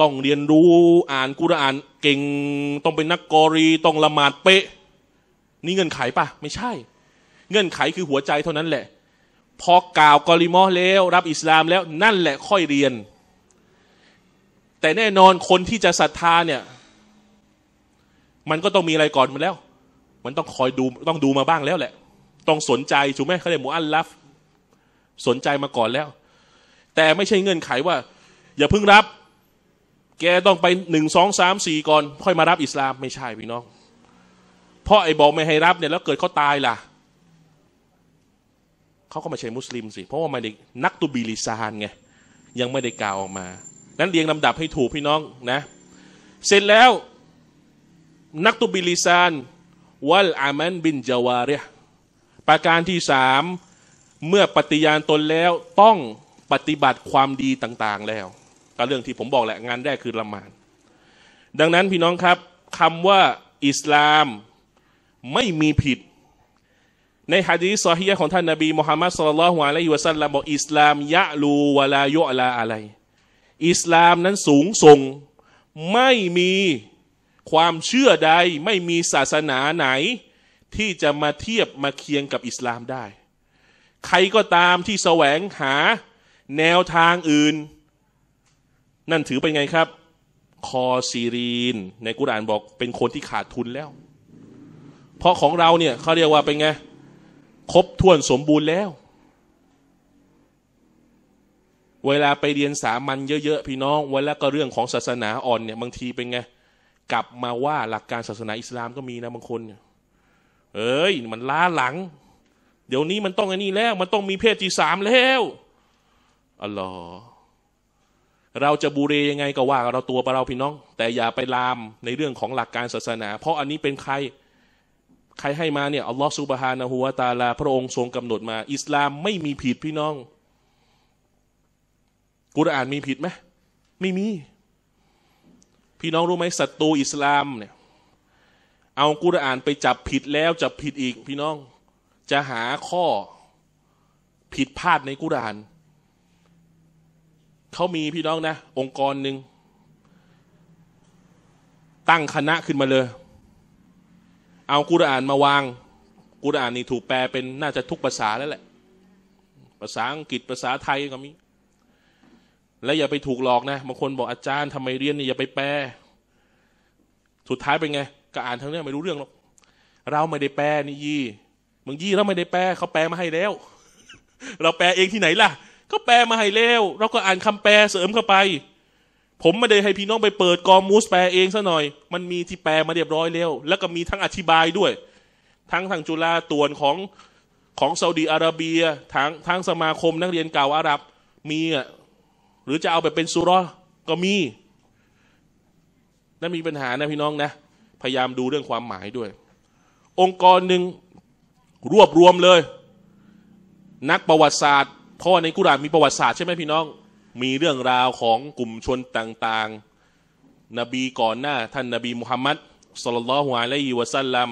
[SPEAKER 1] ต้องเรียนรู้อ่านกุรอานเก่ง ต้องเป็นนักกอรี ต้องละหมาดเป๊ะ นี่เงื่อนไขปะไม่ใช่ เงื่อนไขคือหัวใจเท่านั้นแหละ พอกล่าวกอริมอแล้ว รับอิสลามแล้วนั่นแหละค่อยเรียน แต่แน่นอนคนที่จะศรัทธาเนี่ยมันก็ต้องมีอะไรก่อนมันแล้ว มันต้องคอยดูต้องดูมาบ้างแล้วแหละ ต้องสนใจถูกไหมเขาเรียกมูอัลลัฟ สนใจมาก่อนแล้ว แต่ไม่ใช่เงื่อนไขว่า อย่าเพิ่งรับ แกต้องไปหนึ่งสองสามสี่ก่อนค่อยมารับอิสลามไม่ใช่พี่น้อง เพราะไอ้บอกไม่ให้รับเนี่ย แล้วเกิดเขาตายล่ะเขาก็ไม่ใช่มุสลิมสิ เพราะว่ามันนักตุบิลิซานไง ยังไม่ได้กล่าวออกมา นั้นเรียงลำดับให้ถูกพี่น้องนะ เสร็จแล้วนักตุบิลิซาน วัลอามันบินจาวาเรประการที่สาม เมื่อปฏิญาณตนแล้วต้องปฏิบัติความดีต่างๆแล้ว ก็เรื่องที่ผมบอกแหละงานแรกคือละหมาดดังนั้นพี่น้องครับคำว่าอิสลามไม่มีผิด ในฮะดีซอฮียของท่านนาบีมุฮัมมัดสุลลัลฮุอะลัยฮิวะซัลลัมบอกอิสลามยะลูวะลายุอะลาอะไรอิสลามนั้นสูงส่งไม่มีความเชื่อใดไม่มีศาสนาไหนที่จะมาเทียบมาเคียงกับอิสลามได้ ใครก็ตามที่แสวงหา แนวทางอื่น นั่นถือเป็นไงครับ คอซีรีนในกุรานบอก เป็นคนที่ขาดทุนแล้ว เพราะของเราเนี่ยเขาเรียกว่าเป็นไง ครบถ้วนสมบูรณ์แล้ว เวลาไปเรียนสามัญเยอะ ๆ พี่น้องเวลาก็เรื่องของศาสนาอ่อนเนี่ย บางทีเป็นไงกลับมาว่าหลักการศาสนา อิสลามก็มีนะบางคน เอ้ย มันล้าหลัง เดี๋ยวนี้มันต้องอันนี้แล้ว มันต้องมีเพศที่สามแล้วอัลลอฮ์เราจะบูเรยังไงก็ว่าเราตัวเราพี่น้อง แต่อย่าไปลามในเรื่องของหลักการศาสนา เพราะอันนี้เป็นใคร ใครให้มาเนี่ยอัลลอฮ์สุบฮานะฮุวาตาลาพระองค์ทรงกำหนดมา อิสลามไม่มีผิดพี่น้อง กุรอานมีผิดไหมไม่มีพี่น้องรู้ไหมศัตรูอิสลามเนี่ย เอากุรอานไปจับผิดแล้ว จับผิดอีกพี่น้อง จะหาข้อผิดพลาดในกุรอานเขามีพี่น้องนะ องค์กรหนึ่งตั้งคณะขึ้นมาเลย เอากุรอานมาวาง กุรอานนี่ถูกแปลเป็นน่าจะทุกภาษาแล้วแหละ ภาษาอังกฤษภาษาไทยก็มีและอย่าไปถูกหลอกนะบางคนบอกอาจารย์ทำไมเรียนเนี่ยอย่าไปแปลสุดท้ายเป็นไงก็อ่านทั้งเรื่องไม่รู้เรื่องหรอกเราไม่ได้แปลนี่ยี่มึงยี่เราไม่ได้แปลเขาแปลมาให้แล้ว เราแปลเองที่ไหนล่ะก็แปลมาให้แล้วเราก็อ่านคำแปลเสริมเข้าไป ผมไม่ได้ให้พี่น้องไปเปิดกอมูสแปลเองซะหน่อยมันมีที่แปลมาเรียบร้อยแล้ว แล้วก็มีทั้งอธิบายด้วย ทั้งทางจุฬาตวนของของซาอุดีอาระเบียทางทางสมาคมนักเรียนเก่าอาหรับ มีอ่ะหรือจะเอาแบบเป็นซุรก็มีนั่นมีปัญหานะพี่น้องนะ พยายามดูเรื่องความหมายด้วย องค์กรหนึ่งรวบรวมเลย นักประวัติศาสตร์ เพราะในกุรานมีประวัติศาสตร์ใช่ไหมพี่น้อง มีเรื่องราวของกลุ่มชนต่างๆ นบีก่อนหน้า ท่านนบีมุฮัมมัดสลลัลฮุอและอฮิวะซัลลัม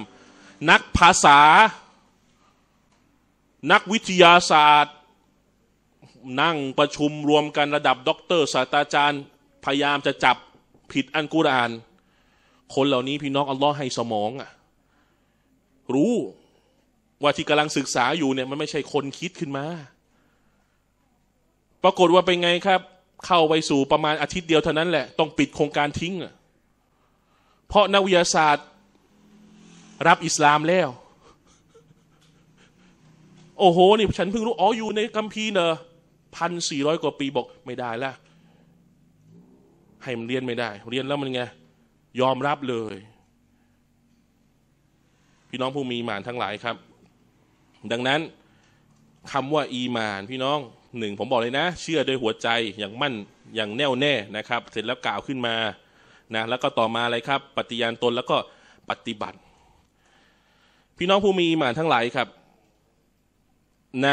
[SPEAKER 1] นักภาษา นักวิทยาศาสตร์นั่งประชุมรวมกันระดับ ด็อกเตอร์ศาสตราจารย์ พยายามจะจับผิดอันกุรอาน คนเหล่านี้ พี่น้องอัลลอฮ์ให้สมองอะรู้ ว่าที่กำลังศึกษาอยู่เนี่ยมันไม่ใช่คนคิดขึ้นมา ปรากฏว่าเป็นไงครับ เข้าไปสู่ประมาณอาทิตย์เดียวเท่านั้นแหละ ต้องปิดโครงการทิ้งเพราะนักวิทยาศาสตร์รับอิสลามแล้วโอ้โหนี่ฉันเพิ่งรู้อ๋ออยู่ในกัมพีเนอะพันสี่ร้อยกว่าปีบอกไม่ได้ละให้มันเรียนไม่ได้ เรียนแล้วมันไงยอมรับเลย พี่น้องผู้มีมานทั้งหลายครับ ดังนั้น คำว่า อีมาน พี่น้องหนึ่งผมบอกเลยนะ เชื่อโดยหัวใจอย่างมั่นอย่างแน่วแน่นะครับ เสร็จแล้วกล่าวขึ้นมานะ แล้วก็ต่อมาอะไรครับปฏิญาณตนแล้วก็ปฏิบัติ พี่น้องผู้มีมานทั้งหลายครับใน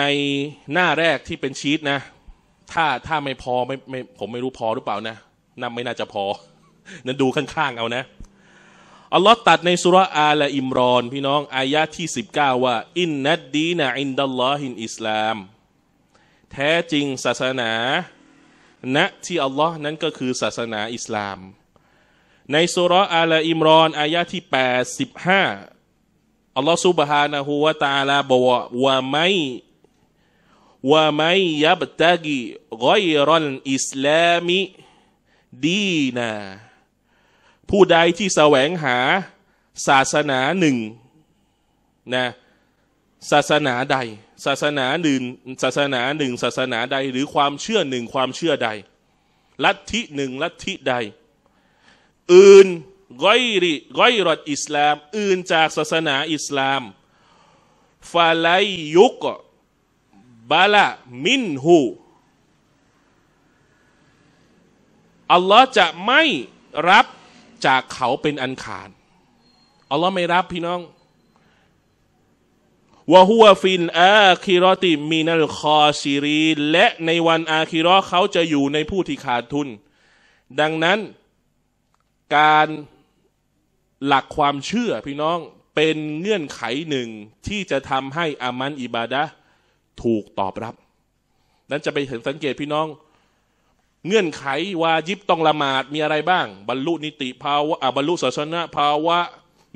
[SPEAKER 1] หน้าแรกที่เป็นชีตนะ ถ้าถ้าไม่พอไม่ไม่ผมไม่รู้พอหรือเปล่านะนับไม่น่าจะพอ นั้นดูข้างๆเอานะอัลลอฮ์ตัดในสุราอาลอิมรอนพี่น้องอายะที่19ว่า อินนัดดีนะอินดัลลอฮินอิสลาม แท้จริงศาสนาณนะที่อัลลอฮ์นั้นก็คือศาสนาอิสลาม ในสุราอาลอิมรอนอายะที่85อัลลอฮ์ซุบฮานะฮูวะตาลาบอกว่าไม่ว่าไม่ยับตากิร้อยรอนอิสลามิดีนาผู้ใดที่แสวงหาศาสนาหนึ่งนะศาสนาใดศาสนาหนึ่งศาสนาหนึ่งศาสนาใดหรือความเชื่อหนึ่งความเชื่อใดลัทธิหนึ่งลัทธิใดอื่นก้อยริก้อยรอดอิสลามอื่นจากศาสนาอิสลามฟาไลยุกบาละมินหูอัลลอฮ์จะไม่รับจากเขาเป็นอันขาดอัลลอฮ์ไม่รับพี่น้องวะฮุวฟินอาคิรอติมีนัลคอซีรีและในวันอาคิรอเขาจะอยู่ในผู้ที่ขาดทุน ดังนั้น การหลักความเชื่อพี่น้องเป็นเงื่อนไขหนึ่งที่จะทำให้อามันอิบาดะถูกตอบรับ นั้นจะไปเห็นสังเกตพี่น้อง เงื่อนไขวายิบต้องละหมาดมีอะไรบ้าง บรรลุนิติภาวะบรรลุศาสนาภาวะ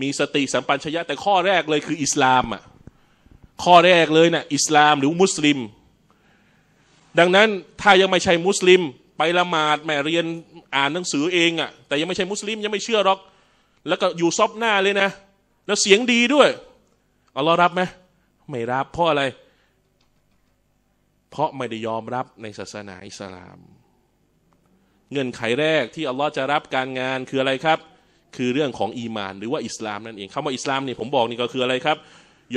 [SPEAKER 1] มีสติสัมปัญชยะแต่ข้อแรกเลยคืออิสลามอ่ะ ข้อแรกเลยนะ่ะอิสลามหรือมุสลิม ดังนั้นถ้ายังไม่ใช่มุสลิม ไปละหมาดแม่เรียนอ่านหนังสือเองอะ่ะ แต่ยังไม่ใช่มุสลิมยังไม่เชื่อหรอก แล้วก็อยู่ซอบหน้าเลยนะ แล้วเสียงดีด้วยอัลลอฮ์รับไหมไม่รับเพราะอะไรเพราะไม่ได้ยอมรับในศาสนาอิสลาม เงื่อนไขแรกที่อัลลอฮ์จะรับการงานคืออะไรครับ คือเรื่องของอีมานหรือว่าอิสลามนั่นเองคำว่าอิสลามนี่ผมบอกนี่ก็คืออะไรครับ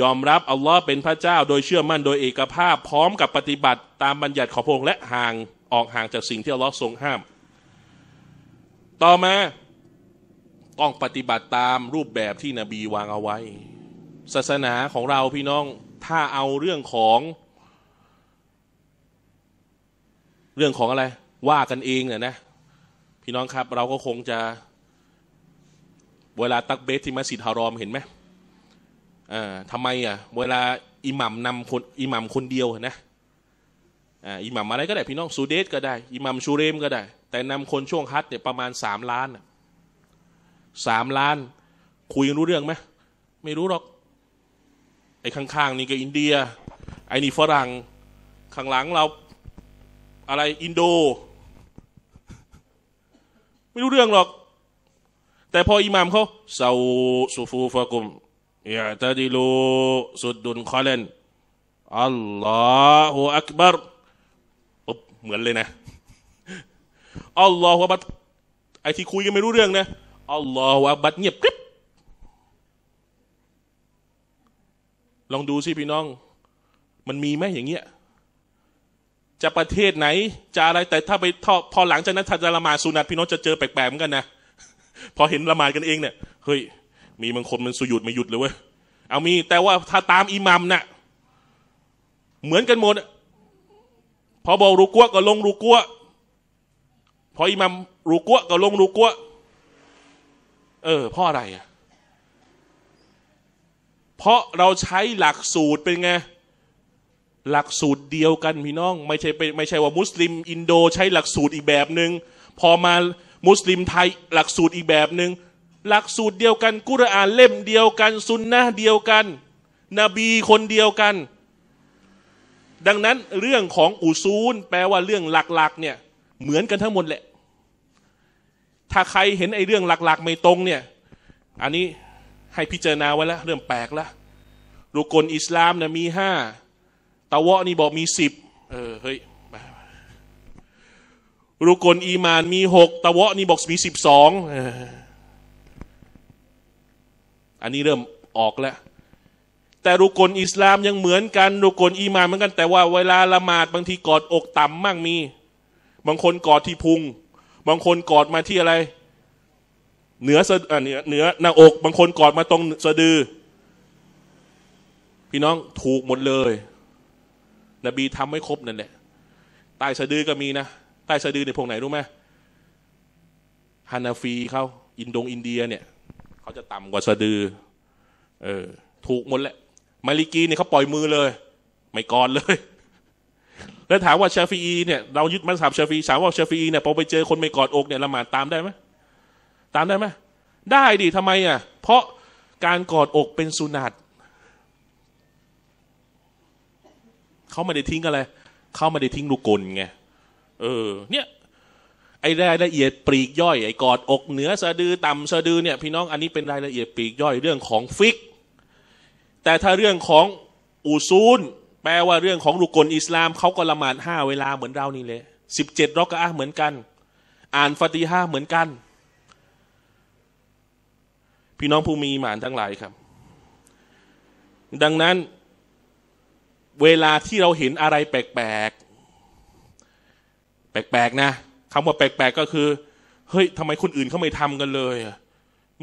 [SPEAKER 1] ยอมรับอัลลอฮ์เป็นพระเจ้า โดยเชื่อมั่นโดยเอกภาพ พร้อมกับปฏิบัติตามบัญญัติของพระองค์และห่างออกห่างจากสิ่งที่อัลลอฮ์ทรงห้าม ต่อมาต้องปฏิบัติตามรูปแบบที่นบีวางเอาไว้ศาสนาของเราพี่น้องถ้าเอาเรื่องของเรื่องของอะไร ว่ากันเองเนี่ยนะพี่น้องครับ เราก็คงจะ เวลาตักเบสที่มัสยิดฮารอมเห็นไหมอ่าทำไมอ่ะ เวลาอิหมัมนำคน อิหมัมคนเดียวนะอ่าอิหมัมอะไรก็ได้พี่น้องซูเดสก็ได้ อิหมัมชูเรมก็ได้ แต่นำคนช่วงฮัทเนี่ยประมาณสามล้านสามล้าน คุยรู้เรื่องไหม ไม่รู้หรอก ไอ้ข้างๆนี่ก็อินเดีย ไอ้นี่ฝรั่งข้างหลังเราอะไรอินโด ไม่รู้เรื่องหรอก แต่พออิหมามเขาเซาสุฟูฟะกุมอย่าตาดิลูสุดดุนคอเลนอัลลอฮฺอักบาร์ุบเหมือนเลยนะอัลลอฮฺบัดไอที่คุยกันไม่รู้เรื่องนะอัลลอฮฺบัดเงียบกริบลองดูสิ พี่น้อง มันมีไหมอย่างเงี้ยจะประเทศไหน จะอะไรแต่ถ้าไปทอ พอหลังจากนั้นท้าจละมาสุนัตพี่น้องจะเจอแปลกๆเหมือนกันนะพอเห็นละมากันเองเนี่ยเฮ้ยมีบางคนมันสุยุดไม่หยุดเลยเว้ยเอามี แต่ว่าถ้าตามอิหมัมนะ่ะ เหมือนกันหมดพอบอกรูกัวก็ลงรูกัวพออิหมัมรูกัวก็ลงรูกัวเออเพราะอะไรอ่ะ เพราะเราใช้หลักสูตรเป็นไงหลักสูตรเดียวกัน พี่น้อง ไม่ใช่ไปไม่ใช่ว่ามุสลิม อินโด ใช้หลักสูตรอีกแบบหนึง่งพอมามุสลิมไทย หลักสูตรอีกแบบหนึง่งหลักสูตรเดียวกันกุรอานเล่มเดียวกันซุนนะเดียวกัน นบีคนเดียวกัน ดังนั้นเรื่องของอุซูลแปลว่าเรื่องหลักๆเนี่ย เหมือนกันทั้งหมดแหละ ถ้าใครเห็นไอ้เรื่องหลักๆไม่ตรงเนี่ยอันนี้ให้พิจารณาไว้แล้วเรื่องแปลกแล้วรุกลอิสลามนะมีห้าตะวะนี่บอกมีสิบ เออเฮ้ย รุกลอีมานมีหก ตะวะนี่บอกมีสิบสองอันนี้เริ่มออกแล้ว แต่รุกลอิสลามยังเหมือนกันรุกลอีมานเหมือนกัน แต่ว่าเวลาละหมาด บางทีกอดอกต่ำมากมี บางคนกอดที่พุง บางคนกอดมาที่อะไรเหนือเหนือเหนือหน้าอก บางคนกอดมาตรงสะดือ พี่น้องถูกหมดเลยนบีทำไม่ครบนั่นแหละ ใต้สะดือก็มีนะ ใต้สะดือในพวกไหนรู้ไหมฮานาฟีเขาอินโดงอินเดีย เนี่ย เขาจะต่ำกว่าสะดือ เออ ถูกหมดแหละ มาลิกีเนี่ยเขาปล่อยมือเลย ไม่กอดเลย แล้วถามว่า ชาฟีเนี่ยเรายึดมันสับชาฟี ถามว่าชาฟีเนี่ยพอไปเจอคนไม่กอดอกเนี่ยละหมาดตามได้ไหมตามได้ไหมได้ดิทำไมอ่ะ เพราะการกอดอกเป็นสุนัตเขาไม่ได้ทิ้งอะไร เขาไม่ได้ทิ้งลูกกลไง เออ เนี่ย ไอ้รายละเอียดปลีกย่อย ไอ้กอดอกเหนือสะดือ ต่ำสะดือเนี่ยพี่น้องอันนี้เป็นรายละเอียดปลีกย่อย เรื่องของฟิก แต่ถ้าเรื่องของอูซูลแปลว่าเรื่องของลูกกลอิสลามเขาก็ละหมาดห้าเวลาเหมือนเรานี่เลยสิบเจ็ดรอกะอะเหมือนกัน อ่านฟาติฮาเหมือนกัน พี่น้องผู้มีหมานทั้งหลายครับ ดังนั้นเวลาที่เราเห็นอะไรแปลกแปลกแปลกๆ นะ คำว่าแปลกๆก็คือ เฮ้ยทำไมคนอื่นเขาไม่ทำกันเลย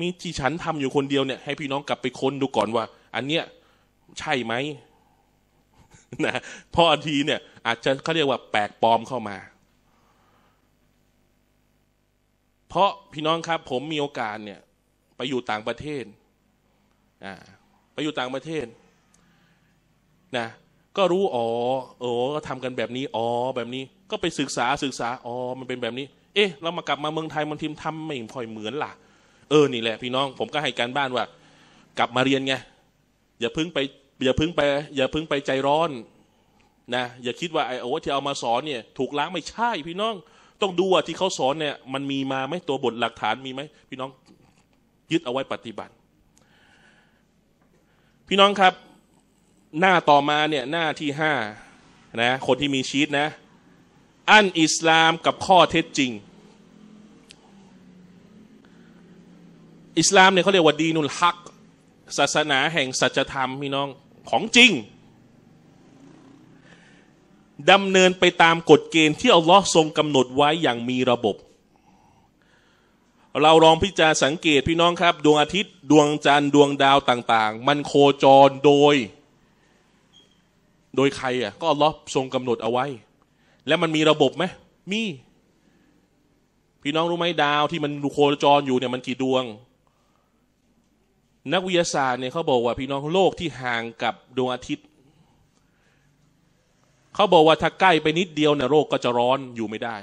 [SPEAKER 1] มีที่ฉันทำอยู่คนเดียวเนี่ย ให้พี่น้องกลับไปค้นดูก่อนว่า อันเนี้ย ใช่ไหมนะพอทีเนี่ย อาจจะเขาเรียกว่าแปลกปลอมเข้ามา เพราะพี่น้องครับ ผมมีโอกาสเนี่ย ไปอยู่ต่างประเทศ อ่า ไปอยู่ต่างประเทศ นะก็รู้อ๋อโอ้ก็ทำกันแบบนี้อ๋อแบบนี้ ก็ไปศึกษาศึกษาอ๋อมันเป็นแบบนี้ เอ๊ะ เรามากลับมาเมืองไทยมันทิมทำไม่พอยเหมือนล่ะเออนี่แหละ พี่น้องผมก็ให้การบ้านว่ากลับมาเรียนไงอย่าพึ่งไปอย่าพึ่งไปอย่าพึ่งไปใจร้อนนะอย่าคิดว่าไอ้โอ้ที่เอามาสอนเนี่ย ถูกล้างไม่ใช่ พี่น้อง ต้องดูว่าที่เขาสอนเนี่ยมันมีมาไหมตัวบทหลักฐานมีไหมพี่น้องยึดเอาไว้ปฏิบัติ พี่น้องครับหน้าต่อมาเนี่ยหน้าที่ห้านะคนที่มีชีตนะอันอิสลามกับข้อเท็จจริง อิสลามเนี่ยเขาเรียกว่าดีนุลฮัก ศาสนาแห่งสัจธรรมพี่น้องของจริงดำเนินไปตามกฎเกณฑ์ที่ อัลลอฮ์ทรงกำหนดไว้อย่างมีระบบ เราลองพิจารณาสังเกตพี่น้องครับ ดวงอาทิตย์ ดวงจันทร์ดวงดาวต่างๆ มันโคจรโดยโดยใครอ่ะก็อัลลอฮ์ทรงกำหนดเอาไว้ แล้วมันมีระบบไหมมี พี่น้องรู้ไหมดาวที่มันโคจรอยู่เนี่ยมันกี่ดวง นักวิทยาศาสตร์เนี่ยเขาบอกว่าพี่น้องโลกที่ห่างกับดวงอาทิตย์เขาบอกว่าถ้าใกล้ไปนิดเดียวเนี่ยโลกก็จะร้อนอยู่ไม่ได้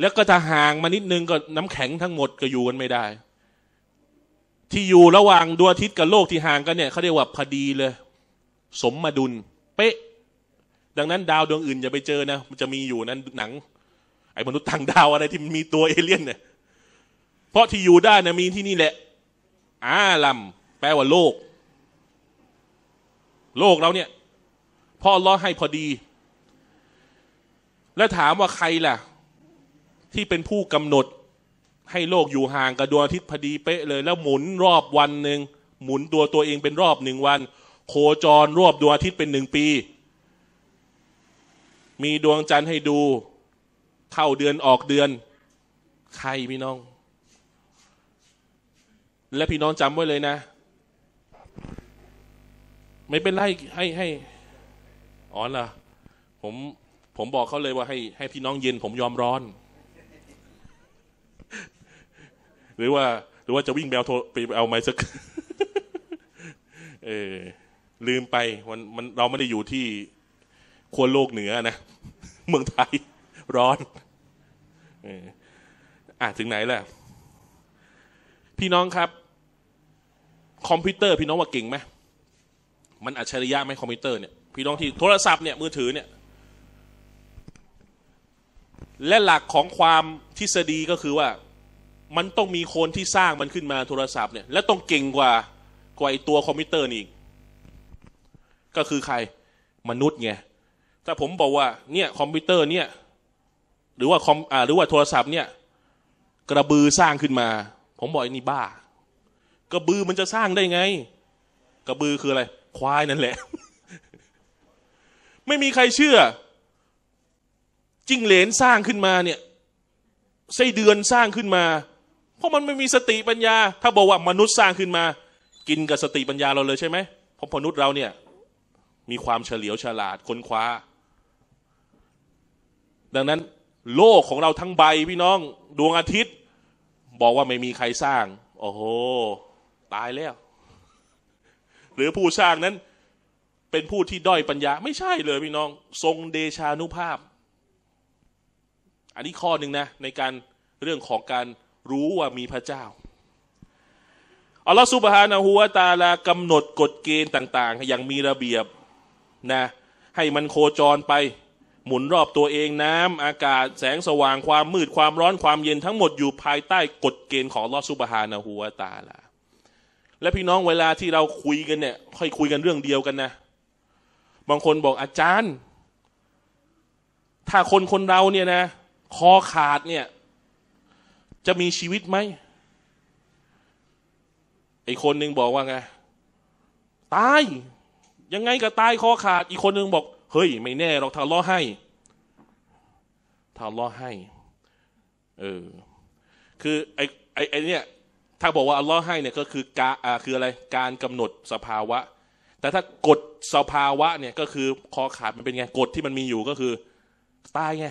[SPEAKER 1] แล้วก็ถ้าห่างมานิดนึง ก็น้ำแข็งทั้งหมดก็อยู่กันไม่ได้ ที่อยู่ระหว่างดวงอาทิตย์กับโลกที่ห่างกันเนี่ยเขาเรียกว่าพอดีเลย สมดุลเป๊ะ ดังนั้น ดาวดวงอื่นอย่าไปเจอนะ มันจะมีอยู่นั้นหนัง ไอ้มนุษย์ทางดาวอะไรที่มีตัวเอเลี่ยนเนี่ย เพราะที่อยู่ได้นะมีที่นี่แหละอาลัมแปลว่าโลก โลกเราเนี่ยพ่อล้อให้พอดี แล้วถามว่าใครล่ะ ที่เป็นผู้กำหนด ให้โลกอยู่ห่างกับดวงอาทิตย์พอดีเป๊ะเลย แล้วหมุนรอบวันหนึ่งหมุนตัวตัวเองเป็นรอบหนึ่งวันโคจรรวบดวงอาทิตย์เป็นหนึ่งปี มีดวงจันทร์ให้ดู เข้าเดือนออกเดือน ใครพี่น้อง และพี่น้องจำไว้เลยนะ ไม่เป็นไรให้ให้อ๋อเหรอ ผม ผมบอกเขาเลยว่า ให้ให้พี่น้องเย็นผมยอมร้อน หรือว่าหรือว่าจะวิ่งแบลโทรไปเอาไม้สัก เออลืมไปมันมันเราไม่ได้อยู่ที่ขั้วโลกเหนือนะ เมืองไทย ร้อนอ่าถึงไหนแล้วพี่น้องครับ คอมพิวเตอร์พี่น้องว่าเก่งไหมมันอัจฉริยะไหมคอมพิวเตอร์เนี่ยพี่น้องที่โทรศัพท์เนี่ยมือถือเนี่ย และหลักของความทฤษฎีก็คือว่ามันต้องมีคนที่สร้างมันขึ้นมาโทรศัพท์เนี่ย และต้องเก่งกว่ากว่าไอตัวคอมพิวเตอร์นี่อีกก็คือใครมนุษย์ไงถ้าผมบอกว่า เนี่ย คอมพิวเตอร์เนี่ย หรือว่าคอมอ่า หรือว่าโทรศัพท์เนี่ย กระบือสร้างขึ้นมา ผมบอกนี่บ้า กระบือมันจะสร้างได้ไง กระบือ คืออะไร ควายนั่นแหละ ไม่มีใครเชื่อจิ้งเหลนสร้างขึ้นมาเนี่ยไส้เดือนสร้างขึ้นมา เพราะมันไม่มีสติปัญญา ถ้าบอกว่ามนุษย์สร้างขึ้นมา กินกับสติปัญญา เราเลยใช่ไหมเพราะมนุษย์เราเนี่ยมีความเฉลียวฉลาดค้นคว้า ดังนั้น โลกของเราทั้งใบพี่น้องดวงอาทิตย์ บอกว่าไม่มีใครสร้าง โอ้โห ตายแล้ว หรือผู้สร้างนั้นเป็นผู้ที่ด้อยปัญญา ไม่ใช่เลยพี่น้อง ทรงเดชานุภาพ อันนี้ข้อหนึ่งนะ ในการเรื่องของการรู้ว่ามีพระเจ้าอัลลอฮฺสุบฮานะฮูวตาลากำหนดกฎเกณฑ์ต่าง ๆ อย่างมีระเบียบนะให้มันโคจรไป หมุนรอบตัวเองน้ำอากาศแสงสว่างความมืดความร้อนความเย็นทั้งหมดอยู่ภายใต้กฎเกณฑ์ของลอสุบฮานาหัวตาละและพี่น้องเวลาที่เราคุยกันเนี่ยค่อยคุยกันเรื่องเดียวกันนะบางคนบอกอาจารย์ ถ้าคนคนเราเนี่ยนะคอขาดเนี่ย จะมีชีวิตไหมไอคนหนึ่งบอกว่าไงตายยังไงก็ตายคอขาดอีกคนหนึ่งบอก เฮ้ยไม่แน่หรอกทาล้อให้ทาล้อให้เออ คือไอ้ไอ้ไอ้เนี่ย ถ้าบอกว่าอัลลอฮ์ให้เนี่ยก็คือกาอ่าคืออะไร การกำหนดสภาวะ แต่ถ้ากฎสภาวะ เนี่ย ก็คือคอขาดมันเป็นไงกฎที่มันมีอยู่ก็คือตายไง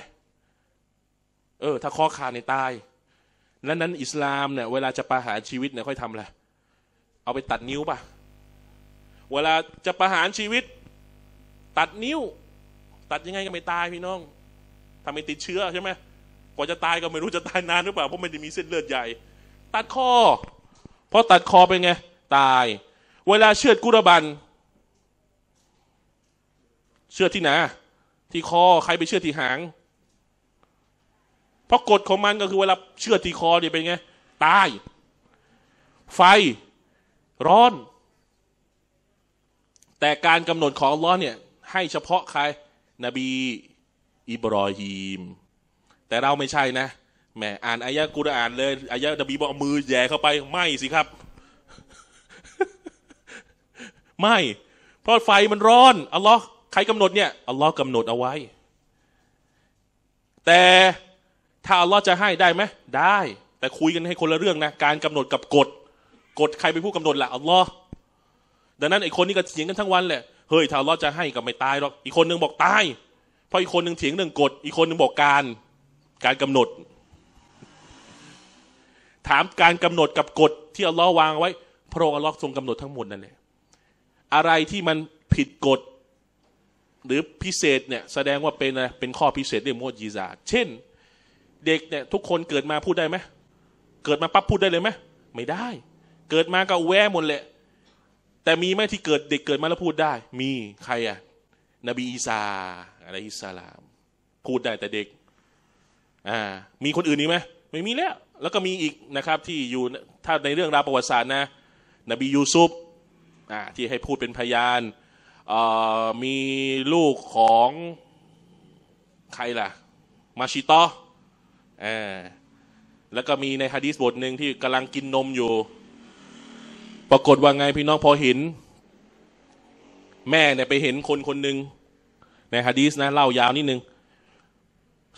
[SPEAKER 1] เออ ถ้าคอขาดเนี่ยตายแล้วนั้นอิสลามเนี่ยเวลาจะประหารชีวิตเนี่ยค่อยทำอะไรเอาไปตัดนิ้วป่ะเวลาจะประหารชีวิต ตัดนิ้ว ตัดยังไงก็ไม่ตายพี่น้องทำให้ติด เชื้อใช่ไหมกว่าจะตายก็ไม่รู้จะตายนานหรือเปล่าเพราะมันจะมีเส้นเลือดใหญ่ ตัดคอ เพราะตัดคอเป็นไงตาย เวลาเชือด กุรบันเชือดที่ไหนที่คอใครไปเชือดที่หางเพราะกฎของมันก็คือเวลาเชือดที่คอเนี่ยเป็นไงตายไฟร้อนแต่การกำหนดของอัลลอฮ์เนี่ยให้เฉพาะใคร นบี อิบรอฮีม แต่เราไม่ใช่นะแหมอ่านอายะกุรอานเลยอายะนบีบอกมือแย่เข้าไปไม่สิครับ ไม่เพราะไฟมันร้อนอัลลอฮ์ใครกำหนดเนี่ยอัลลอฮ์กำหนดเอาไว้ แต่ถ้าอัลลอฮ์จะให้ได้ไหมได้ แต่คุยกันให้คนละเรื่องนะ การกำหนดกับกฎกฎใครเป็นผู้กำหนดละ่ะอัลลอฮ์ดังนั้นไอ้คนนี้ก็เถียงกันทั้งวันแหละ เฮ้ยถ้าเราจะให้ก็ไม่ตายหรอก อีกคนนึงบอกตาย เพราะอีกคนนึงเถียงเรื่องกฎ อีกคนนึงบอกการ การกำหนด ถามการกำหนดกับกฎที่อัลลอฮ์วางไว้ พระองค์อัลลอฮ์ทรงกำหนดทั้งหมดนั่นแหละ อะไรที่มันผิดกฎ หรือพิเศษเนี่ยแสดงว่าเป็นอะไรเป็นข้อพิเศษเรื่องมมจิซา เช่น เด็กเนี่ยทุกคนเกิดมาพูดได้ไหมเกิดมาปั๊บพูดได้เลยไหมไม่ได้ เกิดมาก็แวหมดแหละแต่มีไหมที่เกิดเด็กเกิดมาแล้วพูดได้ มีใครอ่ะ นบีอีสาอะไรอิสลาม พูดได้แต่เด็กอ่ามีคนอื่นนี้ไหมไม่มีแล้ว แล้วก็มีอีกนะครับที่อยู่ถ้าในเรื่องราวประวัติศาสตร์นะ นบียูซุปอ่าที่ให้พูดเป็นพยานอ่ามีลูกของใครล่ะ มาชิตออ่าแล้วก็มีในฮะดีสบทหนึ่งที่กำลังกินนมอยู่ปรากฏว่าไงพี่น้องพอเห็น แม่เนี่ยไปเห็นคนคนหนึ่งในฮะดีสนะ เล่ายาวนิดนึง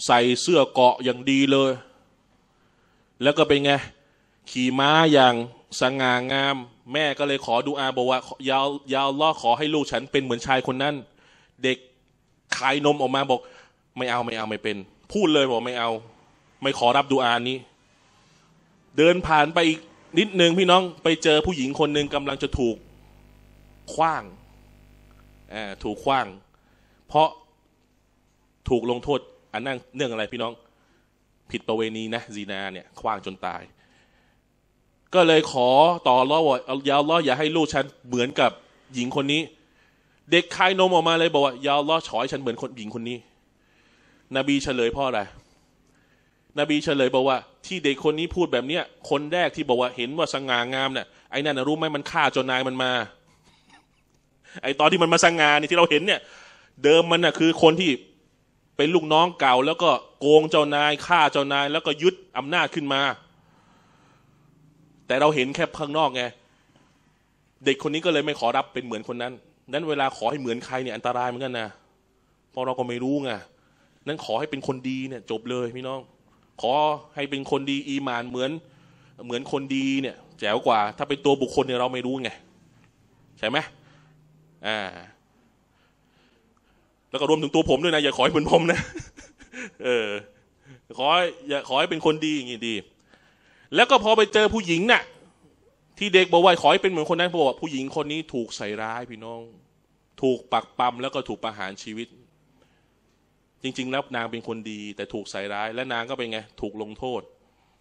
[SPEAKER 1] ใส่เสื้อเกาะอย่างดีเลย แล้วก็เป็นไง ขี่ม้าอย่างสง่างาม แม่ก็เลยขอดูอาบอกว่ายาวยาวล่อขอให้ลูกฉันเป็นเหมือนชายคนนั้นเด็กขายนมออกมาบอก ไม่เอาไม่เอาไม่เป็น พูดเลยบอกไม่เอา ไม่ขอรับดูอานี้ เดินผ่านไปอีกนิดนึงพี่น้อง ไปเจอผู้หญิงคนหนึ่งกำลังจะถูกคว้าง ถูกคว้าง เพราะถูกลงโทษอันนั่งเนื่องอะไรพี่น้อง ผิดประเวณีนะซีนาเนี่ยคว้างจนตาย ก็เลยขอต่อร้อว่ายาวล้ออย่าให้ลูกฉันเหมือนกับหญิงคนนี้ เด็กคายนมออกมาเลยบอกว่ายาวล้อฉอยฉันเหมือนคนหญิงคนนี้ นบีเฉลยพ่ออะไรนบีเฉลย บอกว่าที่เด็กคนนี้พูดแบบเนี้ยคนแรกที่บอกว่าเห็นว่าสง่างามเนี่ยไอ้นั่นรู้ไหมมันฆ่าจนนายมันมา ไอ้ตอนที่มันมาสง่าเนี่ยที่เราเห็นเนี่ย เดิมมันน่ะคือ คนที่เป็นลูกน้องเก่า แล้วก็โกงเจ้านายฆ่าเจ้านาย แล้วก็ยึดอำนาจขึ้นมา แต่เราเห็นแค่ข้างนอกไงเด็กคนนี้ก็เลยไม่ขอรับเป็นเหมือนคนนั้นนั้น เวลาขอให้เหมือนใครเนี่ยอันตรายเหมือนกันนะเพราะเราก็ไม่รู้ไงนั้นขอให้เป็นคนดีเนี่ย จบเลยพี่น้องขอให้เป็นคนดีอีมานเหมือน เหมือนคนดีเนี่ยแจ๋วกว่า ถ้าเป็นตัวบุคคลเนี่ยเราไม่รู้ไงใช่ไหมอ่าแล้วก็รวมถึงตัวผมด้วยนะอย่าขอให้เป็นผมนะเออ ขออย่าขอให้เป็นคนดีอย่างนี้ดี แล้วก็พอไปเจอผู้หญิงนะ่ะ ที่เด็กบอกว่าขอให้เป็นเหมือนคนนั้นบอกว่า ผู้หญิงคนนี้ถูกใส่ร้ายพี่น้อง ถูกปักปั๊มแล้วก็ถูกประหารชีวิตจริงๆแล้วนางเป็นคนดี แต่ถูกใส่ร้าย และนางก็เป็นไง ถูกลงโทษ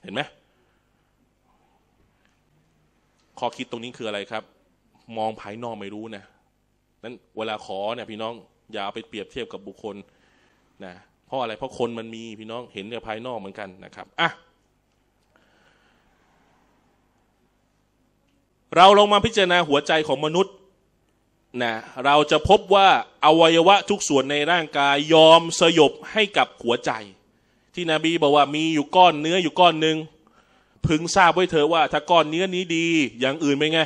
[SPEAKER 1] เห็นไหมข้อคิดตรงนี้คืออะไรครับ มองภายนอกไม่รู้นะนั้นเวลาขอเนี่ย พี่น้องอย่าไปเปรียบเทียบกับบุคคลนะเพราะอะไรเพราะคนมันมีพี่น้องเห็นแต่ภายนอกเหมือนกันนะครับอ่ะเราลงมาพิจารณาหัวใจของมนุษย์นะเราจะพบว่าอวัยวะทุกส่วนในร่างกายยอมสยบให้กับหัวใจ ที่นบีบอกว่ามีอยู่ก้อนเนื้ออยู่ก้อนหนึ่งพึงทราบไว้เถอะว่า ถ้าก้อนเนื้อนี้ดีอย่างอื่นเป็นไง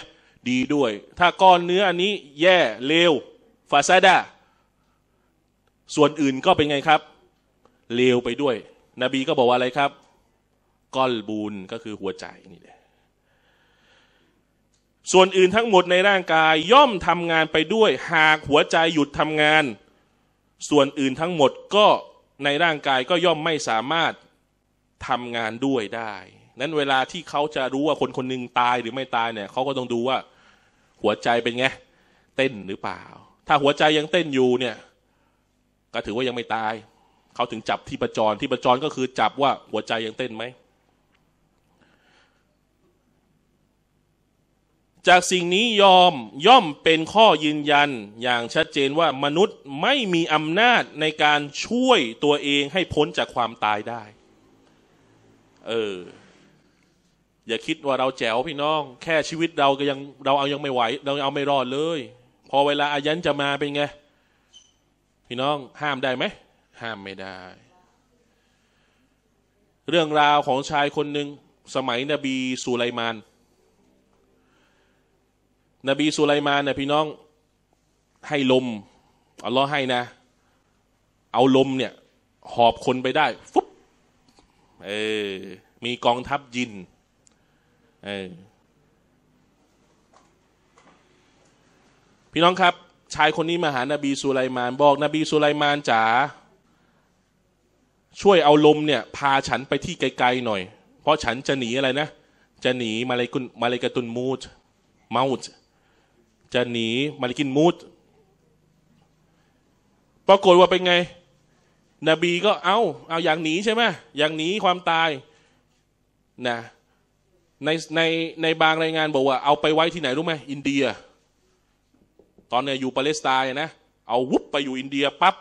[SPEAKER 1] ดีด้วย ถ้าก้อนเนื้ออันนี้ แย่เลวฟาซาดาส่วนอื่นก็เป็นไงครับเลวไปด้วย นบีก็บอกว่าอะไรครับก้อนบูนก็คือหัวใจนี่แหละส่วนอื่นทั้งหมดในร่างกายย่อมทำงานไปด้วย หากหัวใจหยุดทำงาน ส่วนอื่นทั้งหมดก็ในร่างกายก็ย่อมไม่สามารถทำงานด้วยได้ นั้นเวลาที่เขาจะรู้ว่าคนคนนึงตายหรือไม่ตายเนี่ย เขาก็ต้องดูว่าหัวใจเป็นไงเต้นหรือเปล่า ถ้าหัวใจยังเต้นอยู่เนี่ย ก็ถือว่ายังไม่ตาย เขาถึงจับที่ประจรที่ประจรก็คือจับว่าหัวใจยังเต้นไหมจากสิ่งนี้ยอมย่อมเป็นข้อยืนยันอย่างชัดเจนว่า มนุษย์ไม่มีอำนาจในการช่วยตัวเองให้พ้นจากความตายได้ เออ อย่าคิดว่าเราแจ๋วพี่น้อง แค่ชีวิตเราก็ยังเราเอายังไม่ไหว เราเอาไม่รอดเลย พอเวลาอายันจะมาเป็นไง พี่น้องห้ามได้ไหม ห้ามไม่ได้ เรื่องราวของชายคนหนึ่งสมัยนบีสุไลมานนบีสุไลมานเนี่ยพี่น้องให้ลมอัลลอฮ์ให้นะเอาลมเนี่ย หอบคนไปได้ ฟุ๊บเออมีกองทัพยินเออพี่น้องครับ ชายคนนี้มาหานาบีสุไลมาน บอก นบีสุไลมานจ๋าช่วยเอาลมเนี่ย พาฉันไปที่ไกลๆหน่อย เพราะฉันจะหนีอะไรนะจะหนี มาเลยกุนมาเลยกตุนมูด เมาส์จะหนีมาลิกินมูดปรากฏว่าเป็นไง นบีก็เอาเอาอย่างหนีใช่ไหมอย่างหนีความตาย นะ ในในในบางรายงานบอกว่า เอาไปไว้ที่ไหนรู้ไหมอินเดีย ตอนเนี้ยอยู่ปาเลสไตน์นะ เอาวุบไปอยู่อินเดียปับ๊บ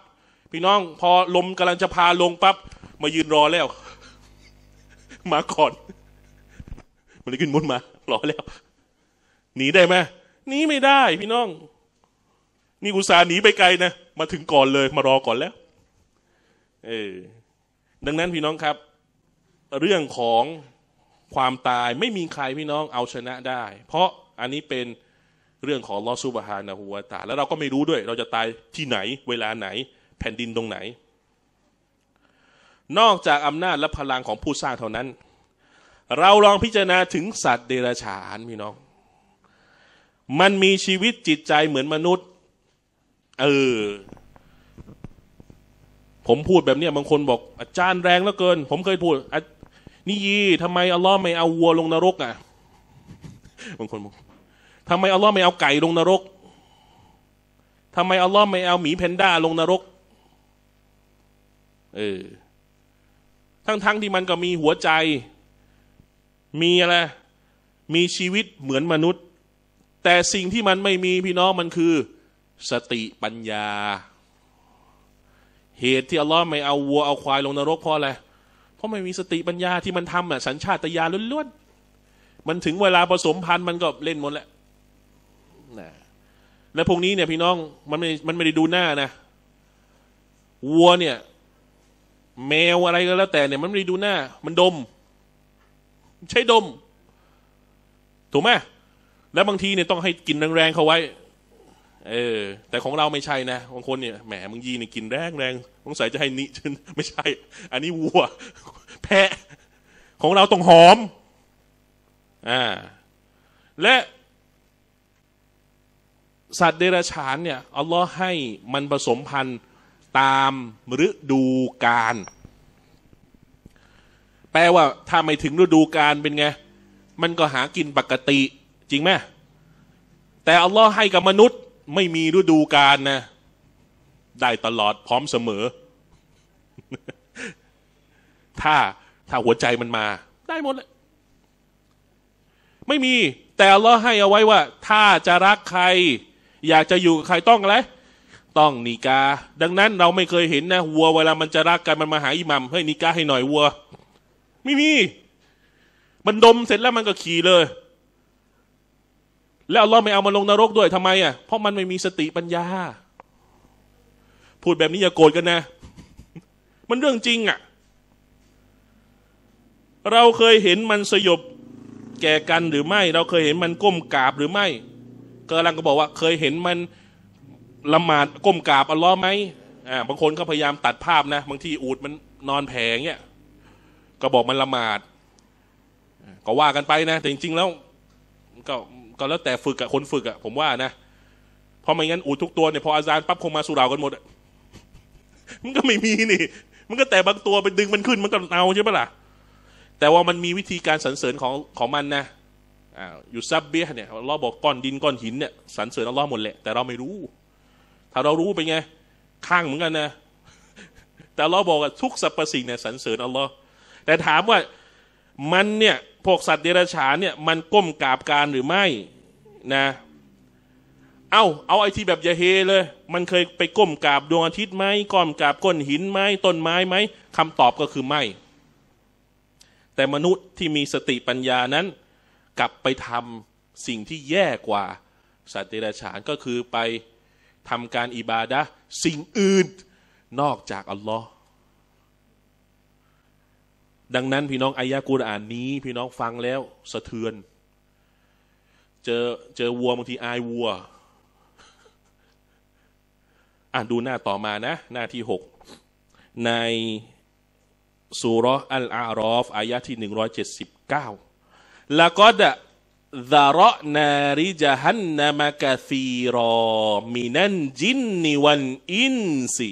[SPEAKER 1] พี่น้องพอลมกำลังจะพาลงปับ๊บ มายืนรอแล้ว มาก่อนมันเลยขึ้นมุดมา รอแล้ว หนีได้ไหมหนีไม่ได้พี่น้องนี่อุตส่าห์หนีไปไกลนะมาถึงก่อนเลยมารอก่อนแล้วเออดังนั้นพี่น้องครับ เรื่องของความตายไม่มีใครพี่น้องเอาชนะได้ เพราะอันนี้เป็นเรื่องของลอสุบฮานะหัวตาแล้วเราก็ไม่รู้ด้วยเราจะตายที่ไหน เวลาไหน แผ่นดินตรงไหน นอกจากอำนาจและพลังของผู้สร้างเท่านั้น เราลองพิจารณาถึงสัตว์เดรัจฉานพี่น้องมันมีชีวิตจิตใจเหมือนมนุษย์ เออ ผมพูดแบบนี้บางคนบอก อาจารย์แรงเหลือเกิน ผมเคยพูดนี่ยีทำไมอัลลอฮ์ไม่เอาวัวลงนรก อ่ะ บางคนบอกทำไมอัลลอฮ์ไม่เอาไก่ลงนรกทำไมอัลลอฮ์ไม่เอาหมีแพนด้าลงนรก เออ ทั้งๆทที่มันก็มีหัวใจ มีอะไร มีชีวิตเหมือนมนุษย์แต่สิ่งที่มันไม่มีพี่น้องมันคือ สติปัญญา เหตุที่อัลลอฮ์ไม่เอาวัวเอาควายลงนรกเพราะอะไรเพราะไม่มีสติปัญญาที่มันทำอ่ะ สัญชาตญาณล้วนๆมันถึงเวลาผสมพันธุ์มันก็เล่นหมดแหละนะและพวกนี้เนี่ย พี่น้องมันไม่มันไม่ได้ดูหน้านะวัวเนี่ยแมวอะไรก็แล้วแต่เนี่ย มันไม่ได้ดูหน้า มันดม ใช้ดมถูกไหมและบางทีเนี่ยต้องให้กินแรงๆเขาไว้ เออ แต่ของเราไม่ใช่นะ บางคนเนี่ยแหมบางยีเนี่ยกินแรงๆ สงสัยจะให้นิชนไม่ใช่ อันนี้วัว แพะ ของเราต้องหอม อ่า และ สัตว์เดรัจฉาน เนี่ยอัลลอฮ์ให้มันผสมพันธุ์ตามฤดูกาล แปลว่า ถ้าไม่ถึงฤดูกาลเป็นไง มันก็หากินปกติจริงไหมแต่อัลลอฮ์ให้กับมนุษย์ ไม่มีฤดูกาลนะ ได้ตลอดพร้อมเสมอ ถ้าถ้าหัวใจมันมา ได้หมดเลยไม่มี แต่อัลลอฮ์ให้เอาไว้ว่า ถ้าจะรักใคร อยากจะอยู่กับใครต้องอะไรต้องนิกาดังนั้นเราไม่เคยเห็นนะวัวเวลา มันจะรักกันมันมาหาอิหมัมเฮ้ยนิกาให้หน่อยวัว ไม่มี มันดมเสร็จแล้วมันก็ขี่เลยแล้วเราไม่เอามาลงนรกด้วยทำไมอ่ะ เพราะมันไม่มีสติปัญญา พูดแบบนี้อย่าโกรธกันนะ มันเรื่องจริงอ่ะ เราเคยเห็นมันสยบแก่กันหรือไม่ เราเคยเห็นมันก้มกราบหรือไม่กำลังก็บอกว่าเคยเห็นมันละหมาดก้มกราบอัลลอฮ์ไหมอ่า บางคนก็พยายามตัดภาพนะ บางทีอูดมันนอนแผงเนี่ย ก็บอกมันละหมาด ก็ว่ากันไปนะ แต่จริงๆแล้วก็ก็แล้วแต่ฝึกอะคนฝึกอะผมว่านะเพราะไม่งั้นอูดทุกตัวเนี่ยพออาจารย์ปั๊บคงมาสุรากันหมดมันก็ไม่มีนี่มันก็แต่บางตัวไปดึงมันขึ้นมันก็เอาใช่ไหมล่ะแต่ว่ามันมีวิธีการสรรเสริญของของมันนะอยู่ซับเบียเนี่ยเราบอกก้อนดินก้อนหินเนี่ยสรรเสริญอัลลอฮ์หมดแหละแต่เราไม่รู้ ถ้าเรารู้ไปไงข้างเหมือนกันนะแต่เราบอกว่าทุกสรรพสิ่งเนี่ยสรรเสริญอัลลอฮ์แต่ถามว่ามันเนี่ยพวกสัตว์เดรัจฉานเนี่ยมันก้มกราบการหรือไม่นะเอา้าเอาไอทีแบบยาเฮเลย มันเคยไปก้มกราบดวงอาทิตย์ไหมก้มกราบก้นหินไหมต้นไม้ไหมคำตอบก็คือไม่ แต่มนุษย์ที่มีสติปัญญานั้น กลับไปทำสิ่งที่แย่กว่า สัตว์เดรัจฉานก็คือไปทำการอิบาดะสิ่งอื่นนอกจากอัลลอฮ์ดังนั้นพี่น้องอายะกูรอ่านนี้พี่น้องฟังแล้วสะเทือน เจอเจอวัวบางทีอายวัวอ่านดูหน้าต่อมานะ หน้าที่หกในสุรอัลอารอฟ อายะที่หนึ่งร้อยเจ็ดสิบเก้าลวก็ดะดารนาริจหันนามกะซีรอมินันจินนิวันอินซี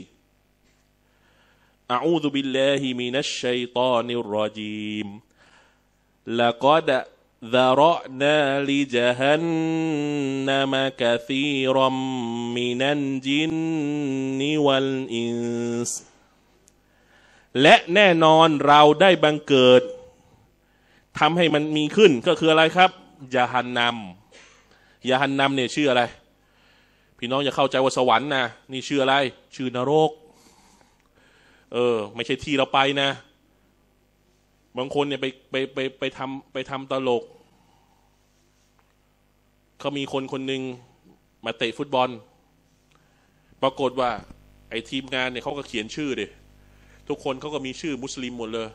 [SPEAKER 1] أعوذ بالله من الشيطان الرجيم لقد ذرأنا لجهنم كثيرا من الجن والإنس และแน่นอนเราได้บังเกิดทำให้มันมีขึ้น ก็คืออะไรครับยาหันนำยาหันนำเนี่ยชื่ออะไร พี่น้องอย่าเข้าใจว่าสวรรค์นะนี่ชื่ออะไร ชื่อนรกเออ ไม่ใช่ที่เราไปนะบางคนเนี่ย ไปไปไปไปทำไปทำตลกเขามีคนคนหนึ่ง มาเตะฟุตบอล ปรากฏว่า ไอ้ทีมงานเนี่ยเขาก็เขียนชื่อดิทุกคนเขาก็มีชื่อมุสลิมหมดเลย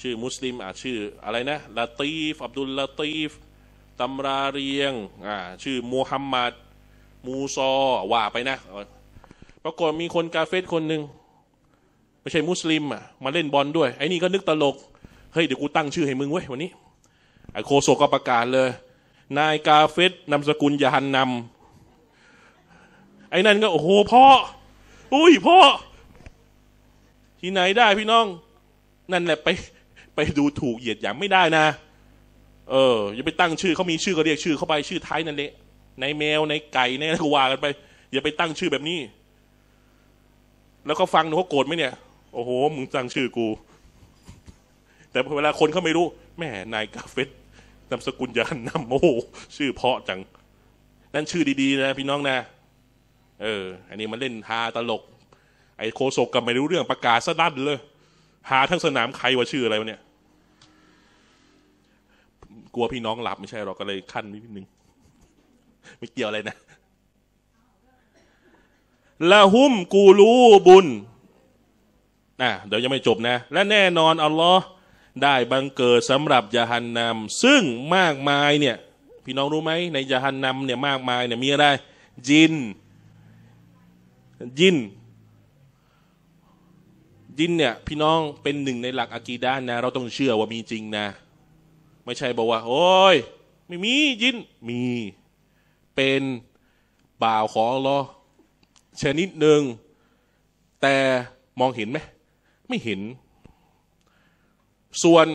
[SPEAKER 1] ชื่อมุสลิม อ่ะชื่อ อะไรนะลาตีฟอับดุลลาตีฟตำราเรียง อ่า ชื่อมูฮัมหมัดมูซอว่าไปนะปรากฏมีคนกาเฟตคนหนึ่งไม่ใช่มุสลิมอ่ะมาเล่นบอลด้วย ไอ้นี่ก็นึกตลก เฮ้ย เดี๋ยวกูตั้งชื่อให้มึงเว้ย วันนี้ ไอโคโซก็ประกาศเลย นายกาเฟตนามสกุลยาันนำไอ้นั่นก็ โอ้โห พ่ออุ้ย พ่อ ที่ไหนได้พี่น้อง นั่นแหละไป ไปดูถูกเหยียดหยามไม่ได้นะ เออ อย่าไปตั้งชื่อ เขามีชื่อก็เรียกชื่อเขาไปชื่อท้ายนั่นแหละ ในแมวในไก่ในอะไรก็ว่ากันไป อย่าไปตั้งชื่อแบบนี้ แล้วก็ฟังหนูเขาโกรธไหมเนี่ยโอ้โห มึงตั้งชื่อกู แต่เวลาคนเขาไม่รู้ แม่ นายกาเฟตนามสกุลยานนำโอ้ชื่อเพาะจัง นั่นชื่อดีๆนะพี่น้องนะ เออ อันนี้มันเล่นฮาตลก ไอ้โคโซกก็ไม่รู้เรื่องประกาศซะดั้นเลย หาทั้งสนามใครว่าชื่ออะไรวะเนี่ย กลัวพี่น้องหลับไม่ใช่หรอกก็เลยขั้นนิดนึง ไม่เกี่ยวอะไรนะละหุมกูรู้บุญนะเดี๋ยวยังไม่จบนะ และแน่นอน อัลลอฮ์ได้บังเกิดสำหรับยาฮันนำซึ่งมากมายเนี่ยพี่น้องรู้ไหมในยาฮันนำเนี่ยมากมายเนี่ยมีอะไรจินจินจินเนี่ยพี่น้องเป็นหนึ่งในหลักอากีด้านนะเราต้องเชื่อว่ามีจริงนะ ไม่ใช่บอกว่าโอ้ยไม่มียินมี เป็นบ่าวของอัลลอฮ์ชนิดหนึ่งแต่มองเห็นไหมไม่เห็น ส่วน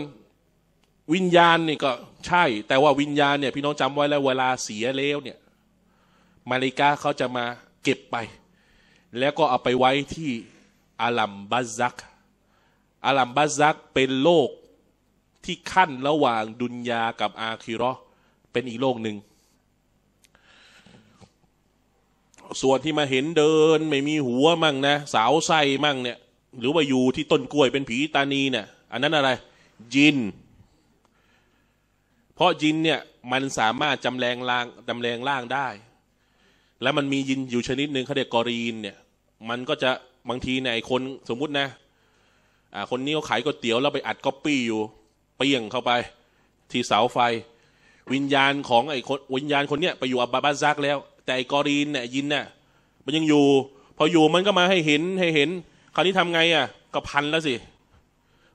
[SPEAKER 1] วิญญาณนี่ก็ใช่ แต่ว่าวิญญาณเนี่ย พี่น้องจำไว้แล้วเวลาเสียแล้วเนี่ยมาริกาเขาจะมาเก็บไป แล้วก็เอาไปไว้ที่อาลัมบาซักอาลัมบาซักเป็นโลกที่ขั้นระหว่างดุนยากับอาคิรอเป็นอีกโลกหนึ่งส่วนที่มาเห็นเดินไม่มีหัวมั่งนะสาวไส้มั่งเนี่ยหรือว่าอยู่ที่ต้นกล้วยเป็นผีตานีเนี่ยอันนั้นอะไร ยิน เพราะยินเนี่ยมันสามารถจำแรงล่างจำแรงล่างได้ แล้วมันมียินอยู่ชนิดหนึ่งเขาเรียกกอรีนเนี่ยมันก็จะบางทีในคนสมมุตินะอ่าคนนี้เขาขายก๋วยเตี๋ยวแล้วไปอัดก๊อปปี้อยู่เปี่ยงเข้าไป ที่เสาไฟ วิญญาณของไอ้คนวิญญาณคนเนี้ยไปอยู่อับบาบาซักแล้ว แต่ไอ้กอรีนเนี่ยยินเนี่ยมันยังอยู่ พออยู่มันก็มาให้เห็นให้เห็นคราวนี้ทำไงอ่ะก็พันแล้วสิ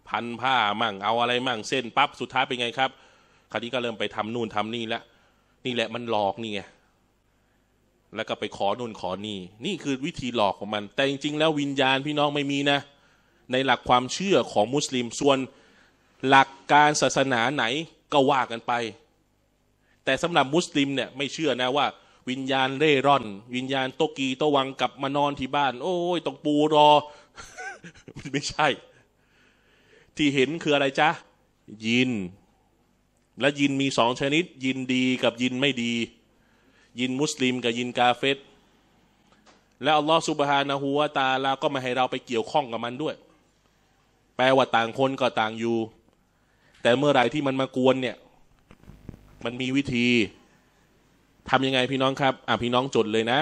[SPEAKER 1] พันผ้ามั่งเอาอะไรมั่งเส้นปั๊บสุดท้ายเป็นไงครับ คราวนี้ก็เริ่มไปทำนู่นทำนี่แล้วนี่แหละมันหลอกนี่ไงแล้วก็ไปขอนู่นขอนี่ นี่คือวิธีหลอกของมัน แต่จริงๆแล้ววิญญาณพี่น้องไม่มีนะในหลักความเชื่อของมุสลิมส่วนหลักการศาสนาไหนก็ว่ากันไป แต่สำหรับมุสลิมเนี่ยไม่เชื่อนะว่า วิญญาณเร่ร่อน วิญญาณโตกีโตวังกลับมานอนที่บ้าน โอ้ยต้องปูรอมันไม่ใช่ ที่เห็นคืออะไรจ๊ะ ยิน และยินมีสองชนิด ยินดีกับยินไม่ดี ยินมุสลิม กับยินกาเฟต และอัลลอฮฺสุบฮานะฮูวาตาลาก็มาให้เราไปเกี่ยวข้องกับมันด้วย แปลว่าต่างคนก็ต่างอยู่ แต่เมื่อไรที่มันมากวนเนี่ย มันมีวิธีทำยังไงพี่น้องครับ อ่ะพี่น้องจดเลยนะ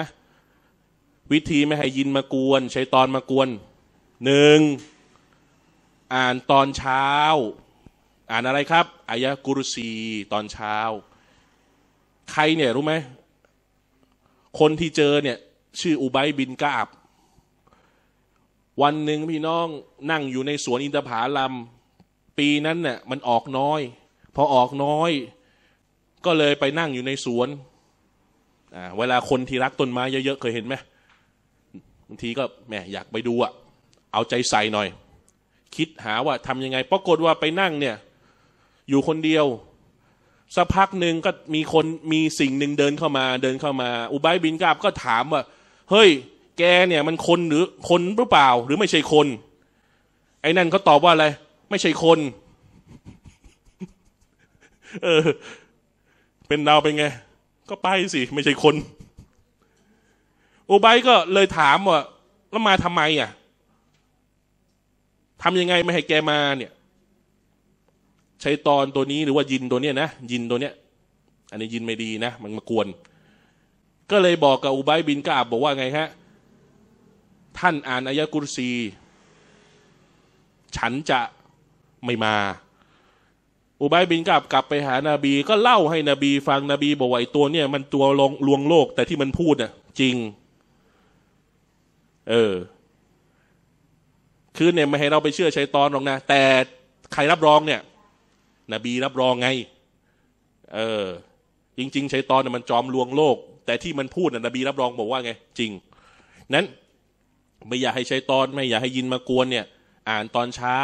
[SPEAKER 1] วิธีไม่ให้ยินมากวนใช้ตอนมากวนหนึ่งอ่านตอนเช้า อ่านอะไรครับอายะกุรุสีตอนเช้า ใครเนี่ยรู้ไหมคนที่เจอเนี่ย ชื่ออุบายบินกาบวันหนึ่งพี่น้องนั่งอยู่ในสวนอินทผาลัมปีนั้นเนี่ยมันออกน้อย พอออกน้อย ก็เลยไปนั่งอยู่ในสวนเวลาคนที่รักต้นไม้เยอะๆเคยเห็นไหมบางทีก็แหมอยากไปดูอะ่ะเอาใจใส่หน่อย คิดหาว่าทำยังไงปรากฏว่าไปนั่ง เนี่ย อยู่คนเดียวสักพักหนึ่งก็มีคนมีสิ่งหนึ่งเดินเข้ามาเดินเข้ามาอุบายบินกาบก็ถามว่าเฮ้ย แกเนี่ย มันคนหรือ คนหรือเปล่า หรือไม่ใช่คน ไอ้นั่นเขาตอบว่าอะไรไม่ใช่คนเออเป็นเราเป็นไง ก็ไปสิไม่ใช่คน อุบายก็เลยถามว่าแล้วมาทำไมอ่ะทำยังไง ไม่ให้แกมา เนี่ยใช้ตอนตัวนี้ หรือว่า ยินตัวเนี้ยนะยินตัวเนี้ยอันนี้ยินไม่ดีนะมันมากวนก็เลยบอกกับอุบายบินกาบบอกว่าไงฮะท่านอ่านอายะกุรซี ฉันจะไม่มา อุบายบินกาบกลับไปหานาบี ก็เล่าให้นบี ฟังนบี บอกว่าไอ้ตัว เนี่ยมัน ตัวลงลวงโลก แต่ที่มันพูดน่ะจริง เออคือเนี่ยไม่ให้เราไปเชื่อชัยตอนหรอกนะแต่ใครรับรองเนี่ยนบีรับรองไงเออจริงๆชัยตอนเนี่ยมันจอมลวงโลก แต่ที่มันพูดน่ะนบีรับรองบอกว่าไง จริง นั้นไม่อยากให้ชัยตอนไม่อยากให้ยินมากวนเนี่ยอ่านตอนเช้า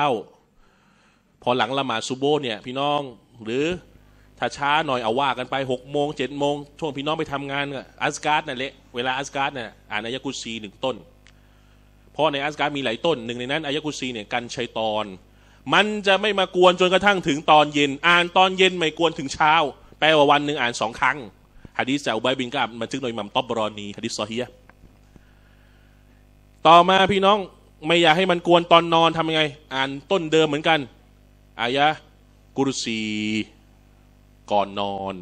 [SPEAKER 1] พอหลังละหมาดซุโบเนี่ยพี่น้องหรือถ้าช้าหน่อยเอาว่ากันไปหกโมงเจ็ดโมงช่วงพี่น้องไปทำงานอัสการ์ดนั่นแหละเวลาอัสการ์ดนี่ยอ่านอายะกุซีหนึ่งต้นเพราะในอัสการมีหลายต้นหนึ่งในนั้นอายะกุซีเนี่ยกันชัยตอน มันจะไม่มากวน จนกระทั่งถึงตอนเย็น อ่านตอนเย็นไม่กวนถึงเช้า แปลว่าวันหนึ่งอ่านสองครั้งฮะดีษจากบายบินกาบมันทึกโดยมัมตอบบรอนีฮะดีษซอฮียต่อมาพี่น้องไม่อยากให้มันกวนตอนนอนทำยังไง อ่านต้นเดิมเหมือนกัน อายะกุรุซี ก่อนนอน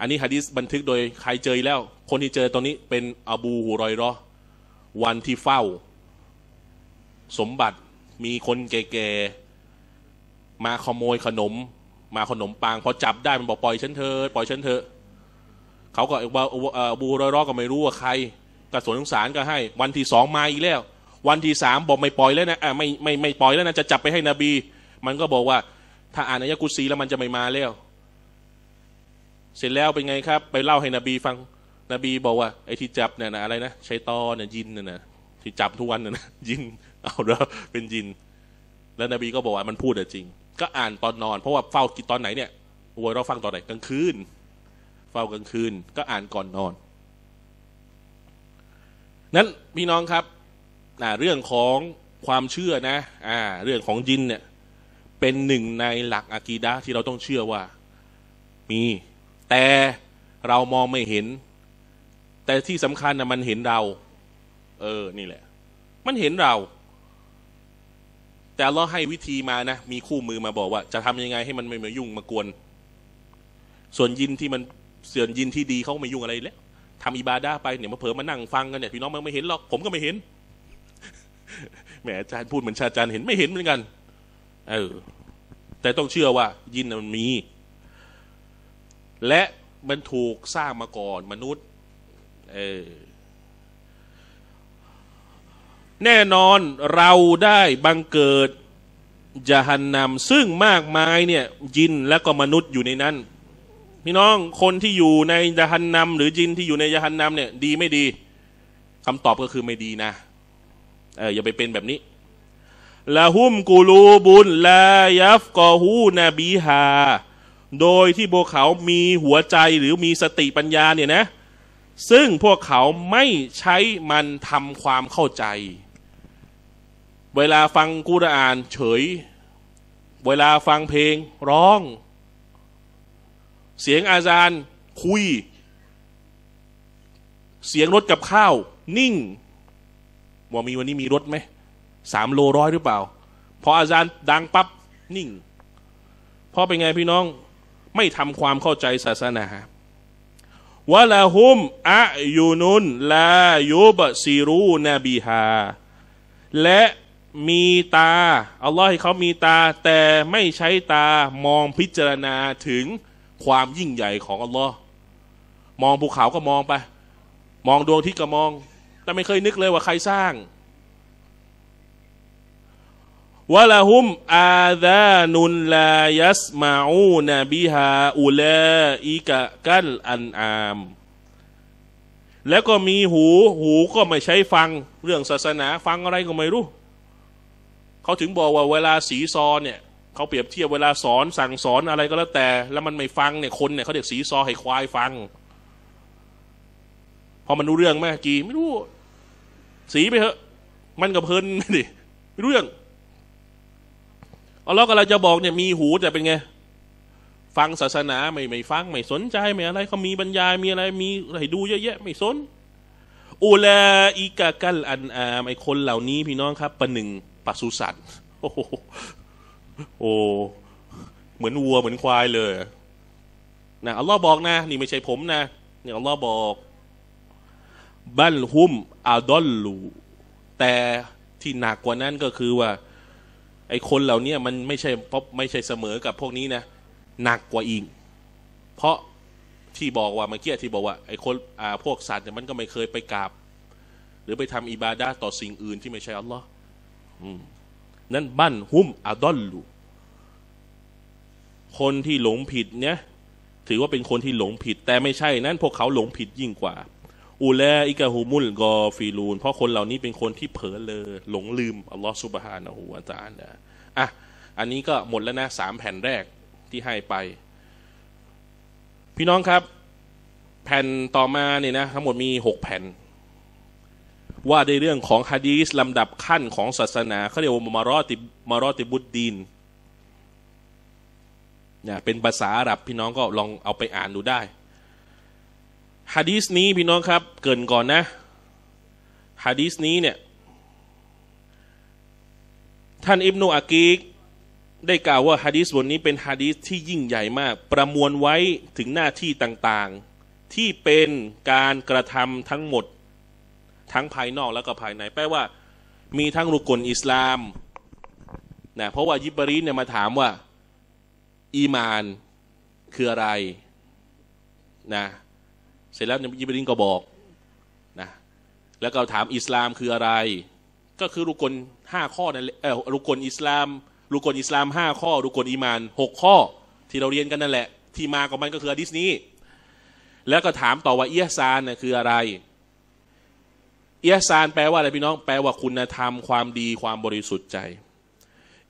[SPEAKER 1] อันนี้ฮะดิษบันทึกโดยใครเจอแล้ว คนที่เจอตอนนี้เป็นอบูฮุรอยรอวันที่เฝ้า สมบัติมีคนแก่ ๆ มาขโมยขนมมาขนมปังพอจับได้มันบอกปล่อยฉันเถอะปล่อยฉันเถอะเขาก็บ่าอบูรอยรอก็ไม่รู้ว่าใครกต่สวนสงสารก็ให้ วันที่สองมาอีกแล้ว วันที่สามบอกไม่ปล่อยแล้วนะอ่ไม่ไม่ไม่ปล่อยแล้วนะจะจับไปให้นบี มันก็บอกว่า ถ้าอ่านอายะกุซีแล้วมันจะไม่มาแล้วเสร็จแล้ว เป็นไงครับ ไปเล่าให้นบี ฟังนบีบอกว่า ไอ้ที่จับเนี่ยนะอะไร นะชัยตอนเนี่ยยินเนี่ยนะที่จับทุกวันเนี่ยนะยินเอาเล้อเป็นยิน แล้วนบีก็บอกว่ามันพูดแต่จริง ก็อ่านตอนนอน เพราะว่าเฝ้ากิ่ตอนไหนเนี่ยวัวเราฟังตอนไหนกลางคืน เฝ้ากลางคืน ก็อ่านก่อนนอน นั้น พี่น้องครับเรื่องของความเชื่อนะอ่า เรื่องของยินเนี่ย เป็นหนึ่งในหลักอากีดะที่เราต้องเชื่อว่า มีแต่เรามองไม่เห็น แต่ที่สำคัญนะมันเห็นเรา เออ นี่แหละ มันเห็นเรา แต่เราให้วิธีมานะมีคู่มือมาบอกว่า จะทำยังไงให้มันไม่มายุ่งมากวน ส่วนยินที่มันเสื่อนยินที่ดีเขาไม่ยุ่งอะไรแล้วทำอิบาดาไปเนี่ยมาเผลอมานั่งฟังกันเนี่ยพี่น้องมันไม่เห็นหรอกผมก็ไม่เห็นแหมอาจารย์พูดเหมือนชาอาจารย์เห็นไม่เห็นเหมือนกันเออ แต่ต้องเชื่อว่ายินมันมีและมันถูกสร้างมาก่อนมนุษย์ เออแน่นอนเราได้บังเกิดยะหันนำซึ่งมากมายเนี่ย ยินและก็มนุษย์อยู่ในนั้น พี่น้องคนที่อยู่ในยะหันนำหรือยินที่อยู่ในยะหันนำเนี่ย ดีไม่ดีคำตอบก็คือไม่ดีนะเอออย่าไปเป็นแบบนี้ละหุมกูลูบุญลายัฟกอฮูนบีฮาโดยที่พวกเขามีหัวใจหรือมีสติปัญญา เนี่ยนะ ซึ่งพวกเขาไม่ใช้มันทำความเข้าใจ เวลาฟังกุรอาน เฉย เวลาฟังเพลงร้อง เสียงอาจารย์คุย เสียงรถกับข้าว นิ่งว่ามีวันนี้มีรถไหม สามโลร้อยหรือเปล่า พออาจารย์ดังปับ๊บ นิ่งพอเป็นไงพี่น้องไม่ทำความเข้าใจศาสนา วะลาฮุม อะยูนุนลายุบซีรูนบีฮา และมีตา อัลลอฮ์ให้เขามีตา แต่ไม่ใช้ตามองพิจารณาถึงความยิ่งใหญ่ของอัลลอฮ์มองภูเขาก็มองไป มองดวงที่ก็มอง แต่ไม่เคยนึกเลยว่าใครสร้างวะละฮุม อาดานุนลายัสมาอูนบิฮาอุลาอิกะกัลอันอามแล้วก็มีหู หูก็ไม่ใช้ฟัง เรื่องศาสนา ฟังอะไรก็ไม่รู้ เขาถึงบอกว่าเวลาสีซอเนี่ย เขาเปรียบเทียบเวลาสอน สั่งสอนอะไรก็แล้วแต่ แล้วมันไม่ฟังเนี่ย คนเนี่ยเขาเด็กสีซอให้ ควายฟัง พอมันรู้เรื่องไหมกีไม่รู้ สีไปเถอะมันกบเพลินดิไม่รู้เรื่องอัลลอฮ์กำลังจะบอกเนี่ยมีหูแต่เป็นไง ฟังศาสนาไม่ไม่ฟัง ไม่สนใจ ไม่อะไรเขามีบรรยายมีอะไร มีอะไรดู เยอะแยะไม่สนอุลาอิกากัลอันอามไอคนเหล่านี้ พี่น้องครับประหนึ่งปศุสัตว์โอ้โหเหมือนวัวเหมือนควายเลย นะอัลลอฮ์บอกนะนี่ไม่ใช่ผมนะนี่อัลลอฮ์บอก บัลฮุมอาดอลลู แต่ที่หนักกว่านั้นก็คือว่าไอ้คนเหล่านี้มันไม่ใช่ปพอาไม่ใช่เสมอ กับพวกนี้นะหนักกว่าอีกเพราะที่บอกว่าเมื่อกี้ที่บอกว่าไอ้คนอ่าพวกสัตว์เนี่ยมันก็ไม่เคยไปกราบ หรือไปทำอิบาดาต่อสิ่งอื่นที่ไม่ใช่อัลลอฮ์นั่นบั้นหุ้มอาดอลลู คนที่หลงผิดเนี่ยถือว่าเป็นคนที่หลงผิด แต่ไม่ใช่นั้น พวกเขาหลงผิดยิ่งกว่าอุลอิกะฮุมุล กอฟีลูน เพราะคนเหล่านี้เป็นคนที่เผลอเลย หลงลืม อัลลอฮฺสุบฮานะฮูวาตานะอ่ะ อันนี้ก็หมดแล้วนะ สามแผ่นแรกที่ให้ไป พี่น้องครับ แผ่นต่อมาเนี่ยนะ ทั้งหมดมีหกแผ่น ว่าในเรื่องของฮะดีสลำดับขั้นของศาสนา เขาเรียกว่ามารอติมารอติบุตรดีนเนี่ย เป็นภาษาอาหรับ พี่น้องก็ลองเอาไปอ่านดูได้ฮะดีสนี้พี่น้องครับ เกินก่อนนะฮะดีสนี้เนี่ย ท่านอิบนุอากีกได้กล่าวว่าฮะดีสบทนี้เป็นฮะดีสที่ยิ่งใหญ่มาก ประมวลไว้ถึงหน้าที่ต่างๆ ที่เป็นการกระทำทั้งหมด ทั้งภายนอกแล้วก็ภายใน แปลว่า มีทั้งรุกลอิสลามนะเพราะว่า ยิบรีเนี่ยมาถามว่า อีมาน คืออะไร นะสร็จแล้วยิบรินก็บอกนะแล้วก็ถามอิสลามคืออะไร ก็คือรุกลห้าข้อนั่นหละรุกลอิสลามรุกลอิสลามห้าข้อรุกลอีมานหกข้อ ที่เราเรียนกันนั่นแหละ ที่มาของมันก็คือดิสนี้ แล้วก็ถามต่อว่าเอียซานน่ยคืออะไรเอียซานแปลว่าอะไรพี่น้องแปลว่าคุณธรรมความดีความบริสุทธิ์ใจ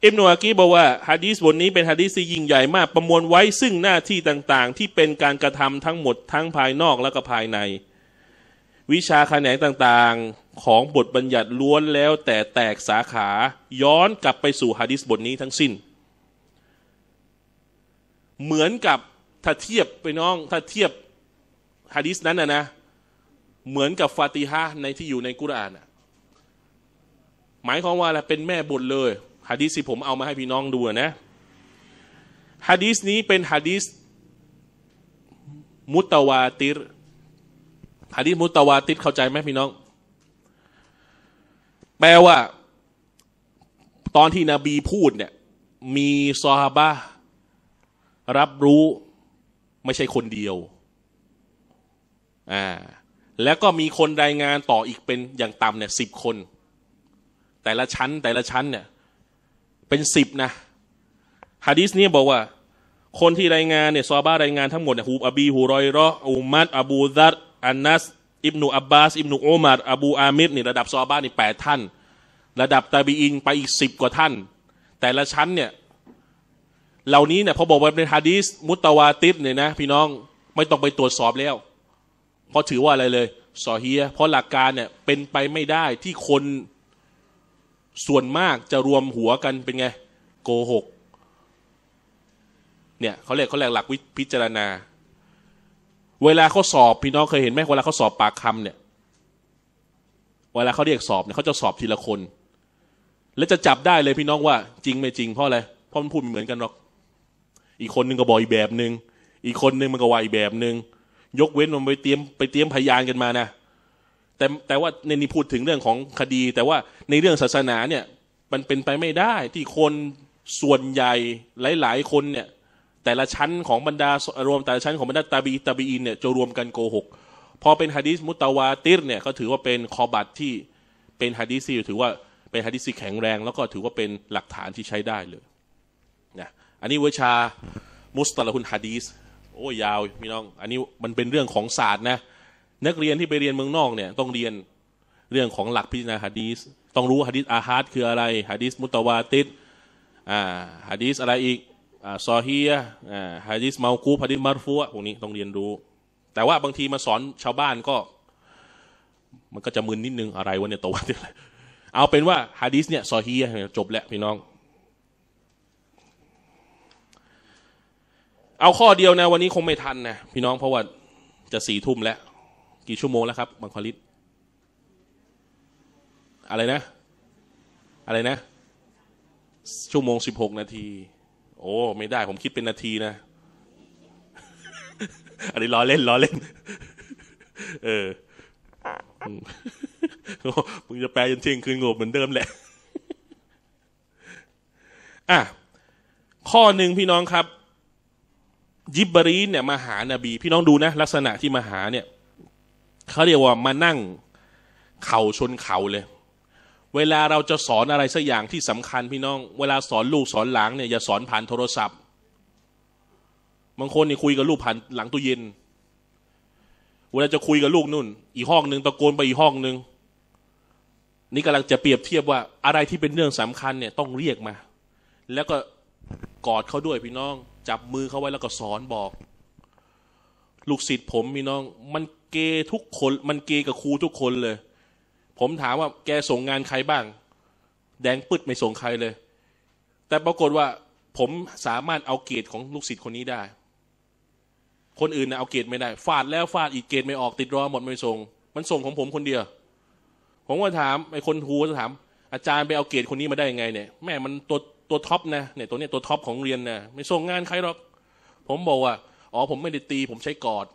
[SPEAKER 1] อิมนอากีบอกว่าฮะดีสบทนี้เป็นฮะดีสที่ยิ่งใหญ่มากประมวลไว้ซึ่งหน้าที่ต่าง ๆ ที่เป็นการกระทำทั้งหมดทั้งภายนอกและก็ภายใน วิชาแขนงต่าง ๆของบทบัญญัติล้วนแล้วแต่แตกสาขาย้อนกลับไปสู่ฮะดีสบทนี้ทั้งสิ้น เหมือนกับถ้าเทียบไปน้องถ้าเทียบฮะดีสนั้นนะนะ เหมือนกับฟาติฮะในที่อยู่ในกุรานหมายความว่าอะไรเป็นแม่บทเลยฮะดีสที่ผมเอามาให้พี่น้องดูนะฮะดีสนี้เป็นฮะดีสมุตวาติรฮะดีสมุตวาติรเข้าใจไหมพี่น้อง แปลว่า ตอนที่นบีพูดเนี่ย มีซอฮาบะรับรู้ไม่ใช่คนเดียว อ่าแล้วก็มีคนรายงานต่ออีกเป็นอย่างต่ำเนี่ยสิบคน แต่ละชั้น แต่ละชั้นเนี่ยเป็นสิบนะฮะดิเนี่บอกว่า คนที่รายงานเนี่ยซอบ้ารายงานทั้งหมดเนี่ยฮูบอบีฮูรอยรออูมัดอบูซัดอันนัสอิบนูอับบาสอิบนูอุมัดอบูอามิดนี่ระดับซอบ้านี่แปดท่าน ระดับตาบีอินไปอีกสิบกว่าท่าน แต่ละชั้นเนี่ยเหล่านี้เนี่ยพอบอกว่าเป็นฮะดีสมุตตวาติสเนี่ยนะพี่น้องไม่ต้องไปตรวจสอบแล้วเพราะถือว่าอะไรเลยซอเฮียเพราะหลักการเนี่ยเป็นไปไม่ได้ที่คนส่วนมากจะรวมหัวกันเป็นไงโกหกเนี่ยเขาเรียกเขาเรียกหลักวิพิจารณา เวลาเขาสอบพี่น้องเคยเห็นไหมเวลาเขาสอบปากคำเนี่ย เวลาเขาเรียกสอบเนี่ยเขาจะสอบทีละคน และจะจับได้เลยพี่น้องว่าจริงไม่จริงเพราะอะไร เพราะมันพูดเหมือนกันหรอก อีกคนนึงก็บอกอีกแบบหนึ่งอีกคนนึงมันก็ว่าอีกแบบหนึ่งยกเว้นมันไปเตรียมไปเตรียมพยานกันมานะแต่แต่ว่าในนี้พูดถึงเรื่องของคดี แต่ว่าในเรื่องศาสนาเนี่ยมันเป็นไปไม่ได้ที่คนส่วนใหญ่หลาย ๆ คนเนี่ยแต่ละชั้นของบรรดา รวมแต่ละชั้นของบรรดาตาบีตาบีอินเนี่ยจะรวมกันโกหก พอเป็นฮะดีสมุตาวาติรเนี่ยเขาถือว่าเป็นคอบัตที่เป็นฮะดีซี่ถือว่าเป็นฮะดีซี่แข็งแรง แล้วก็ถือว่าเป็นหลักฐานที่ใช้ได้เลยนะอันนี้วิชามุสตะลหุนฮะดีสโอ้ยาวพี่น้อง อันนี้มันเป็นเรื่องของศาสตร์นะนักเรียนที่ไปเรียนเมืองนอกเนี่ย ต้องเรียนเรื่องของหลักพิจารณาฮะดีสต้องรู้ฮะดีสอาฮัดคืออะไรฮะดีสมุตวาติดอ่าฮะดีสอะไรอีกอ่าซอฮีอ่าฮะดีสมาคูฮะดีสมารฟัวพวกนี้ต้องเรียนรู้ แต่ว่าบางทีมาสอนชาวบ้านก็มันก็จะมึนนิดนึง อะไรวะเนี่ยตัวดียวเอาเป็นว่าฮะดีสเนี่ยซอฮีจบแล้วพี่น้อง เอาข้อเดียวนะวันนี้คงไม่ทันนะพี่น้องเพราะว่าจะสี่ทุ่มแล้วกี่ชั่วโมงแล้วครับบางคอลิตอะไรนะ อะไรนะ ชั่วโมงสิบหกนาที โอ้ ไม่ได้ผมคิดเป็นนาทีนะ อันนี้ล้อเล่นล้อเล่น เออมึงจะแปลจนเชียงคืนงบเหมือนเดิมแหละ อ่ะ ข้อหนึ่งพี่น้องครับ ยิบบรีนเนี่ย มาหานาบี พี่น้องดูนะ ลักษณะที่มาหาเนี่ยเขาเรียกว่ามานั่งเข่าชนเข่าเลย เวลาเราจะสอนอะไรสักอย่างที่สำคัญพี่น้อง เวลาสอนลูกสอนหลังเนี่ย อย่าสอนผ่านโทรศัพท์ บางคนนี่คุยกับลูกผ่านหลังตู้เย็น เวลาจะคุยกับลูกนุ่น อีกห้องหนึ่งตะโกนไปอีกห้องหนึ่งนี่กำลังจะเปรียบเทียบว่าอะไรที่เป็นเรื่องสำคัญเนี่ยต้องเรียกมา แล้วก็กอดเขาด้วยพี่น้อง จับมือเขาไว้แล้วก็สอนบอก ลูกศิษย์ผมพี่น้องมันเกย์ทุกคนมันเกย์กับครูทุกคนเลย ผมถามว่าแกส่งงานใครบ้าง แดงปึ๊ดไม่ส่งใครเลย แต่ปรากฏว่าผมสามารถเอาเกรดของลูกศิษย์คนนี้ได้ คนอื่นนะเอาเกรดไม่ได้ ฟาดแล้วฟาดอีกเกรดไม่ออกติดรอหมดไม่ส่ง มันส่งของผมคนเดียว ผมก็ถาม ไอ้คนครูจะถาม อาจารย์ไปเอาเกรดคนนี้มาได้ยังไง เนี่ย แม่มันตัวตัวท็อปนะ เนี่ย ตัวเนี้ยตัวท็อปของเรียนนะไม่ส่งงานใครหรอก ผมบอกว่าอ๋อ ผมไม่ได้ตี ผมใช้กอด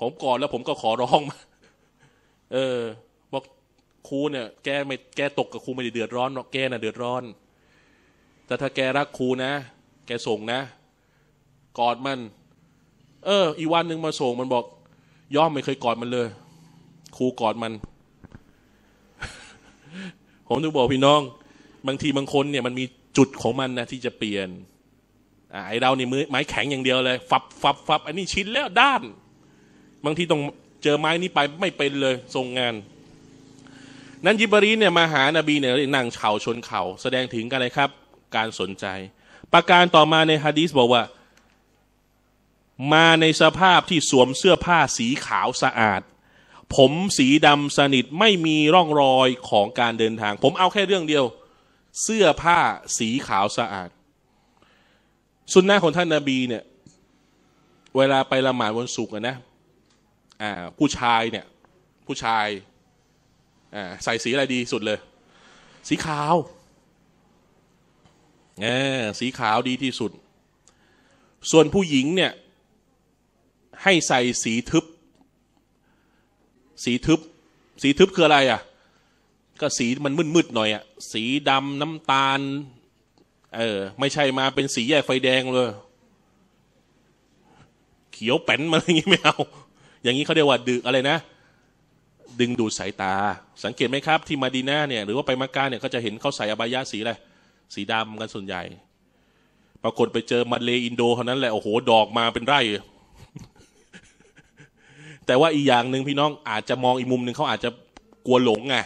[SPEAKER 1] ผมก่อนแล้วผมก็ขอร้องมาเออ บอกครูเนี่ยแกไม่แกตกกับครูไม่ได้เดือดร้อนหรอกแกน่ะเดือดร้อน แต่ถ้าแกรักครูนะ แกส่งนะ กอดมัน เออ อีวันหนึ่งมาส่งมันบอกย่อมไม่เคยกอดมันเลย ครูกอดมัน ผมถึงบอกพี่น้องบางทีบางคน เนี่ยมันมีจุดของมันนะที่จะเปลี่ยนอไอเรานี่มือไม้แข็งอย่างเดียวเลย ฟับฟับฟับอันนี้ชินแล้วด้านบางทีต้องเจอไม้นี้ไปไม่เป็นเลย ทรงงาน นั้นยิบรีเนี่ยมาหานบีเนี่ยนั่งเข่าชนเข่า แสดงถึงกันเลยครับ การสนใจ ประการต่อมาในฮะดีสบอกว่า มาในสภาพที่สวมเสื้อผ้าสีขาวสะอาด ผมสีดำสนิท ไม่มีร่องรอยของการเดินทาง ผมเอาแค่เรื่องเดียว เสื้อผ้าสีขาวสะอาด สุนนะของท่านนาบีเนี่ย เวลาไปละหมาดวันศุกร์นะผู้ชายเนี่ย ผู้ชายใส่สีอะไรดีสุดเลย สีขาวอสีขาวดีที่สุด ส่วนผู้หญิง เนี่ย ให้ใส่สีทึบ สีทึบ สีทึบคืออะไรอะ่ะ ก็สีมันมืดๆหน่อยอะ่ะสีดำน้ำตาลเออไม่ใช่มาเป็นสีแยกไฟแดงเลย เขียวแป้นมาอะไรอย่างงี้ไม่เอาอย่างนี้เขาเรียกว่า ดึงอะไรนะ ดึงดูดสายตา สังเกตไหมครับ ที่มาดีนาเนี่ย หรือว่าไปมากกะเนี่ยก็จะเห็นเขาใส่อบายะสีอะไรสีดำกันส่วนใหญ่ ปรากฏไปเจอมาเลอินโดเท่านั้นแหละ โอ้โหดอกมาเป็นไร่ แต่ว่าอีกอย่างหนึ่งพี่น้องอาจจะมองอีกมุมหนึ่งเขาอาจจะกลัวหลงไง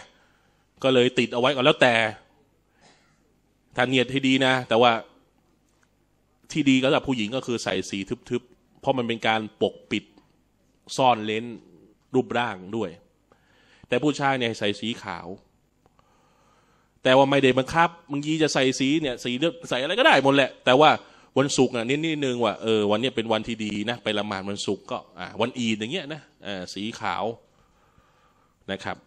[SPEAKER 1] ก็เลยติดเอาไว้ก่อนแล้วแต่ทานเนียดให้ดีนะ แต่ว่าที่ดีก็สำหรับผู้หญิงก็คือใส่สีทึบๆเพราะมันเป็นการปกปิดซ่อนเลนรูปร่างด้วย แต่ผู้ชายเนี่ยใส่สีขาว แต่ว่าไม่ได้บังคับบางทีจะใส่สีเนี่ย สีเใส่อะไรก็ได้หมดแหละ แต่ว่าวันศุกร์น่ะนิดนิดนึงว่าเออวันนี้เป็นวันที่ดีนะไปละหมาดวันศุกร์ก็อ่าวันอีดอย่างเงี้ย นะอ่าสีขาวนะครับ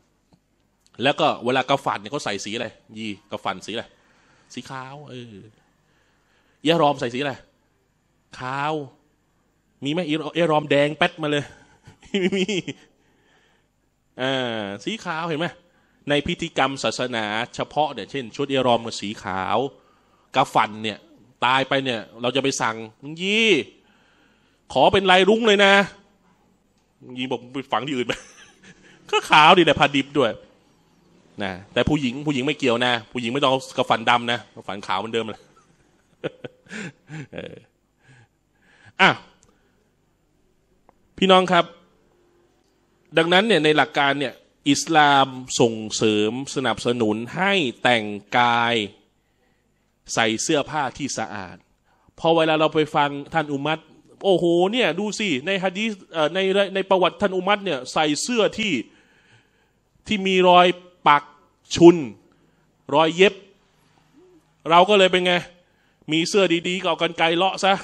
[SPEAKER 1] แล้วก็เวลากระฝันเนี่ยเขาใส่สีอะไรยีกระฝันสีอะไรสีขาวเออยอรอมใส่สีอะไรขาว มีไหมเอรอมแดงแป๊ดมาเลยไม่มีอ่า สีขาวเห็นไหม ในพิธีกรรมศาสนาเฉพาะเนี่ย เช่น ชุดเอรอมกับสีขาวกาฟันเนี่ย ตายไปเนี่ย เราจะไปสั่งยี่ขอเป็นลายรุ้งเลยนะยี่บอกไปฝังที่อื่นไปก็ขาวดีแหละพาดิบด้วยนะแต่ผู้หญิงผู้หญิงไม่เกี่ยวนะ ผู้หญิงไม่ต้องกระฝันดำนะกระฝันขาวเหมือนเดิมเลยอ่ะพี่น้องครับดังนั้นเนี่ยในหลักการเนี่ยอิสลามส่งเสริมสนับสนุนให้แต่งกายใส่เสื้อผ้าที่สะอาดพอเวลาเราไปฟังท่านอุมัตโอ้โหเนี่ยดูสิ ในฮะดีในในประวัติท่านอุมัตเนี่ยใส่เสื้อที่ที่มีรอยปักชุน รอยเย็บ เราก็เลยเป็นไง มีเสื้อดีๆก็เอากันไกลเลาะซะ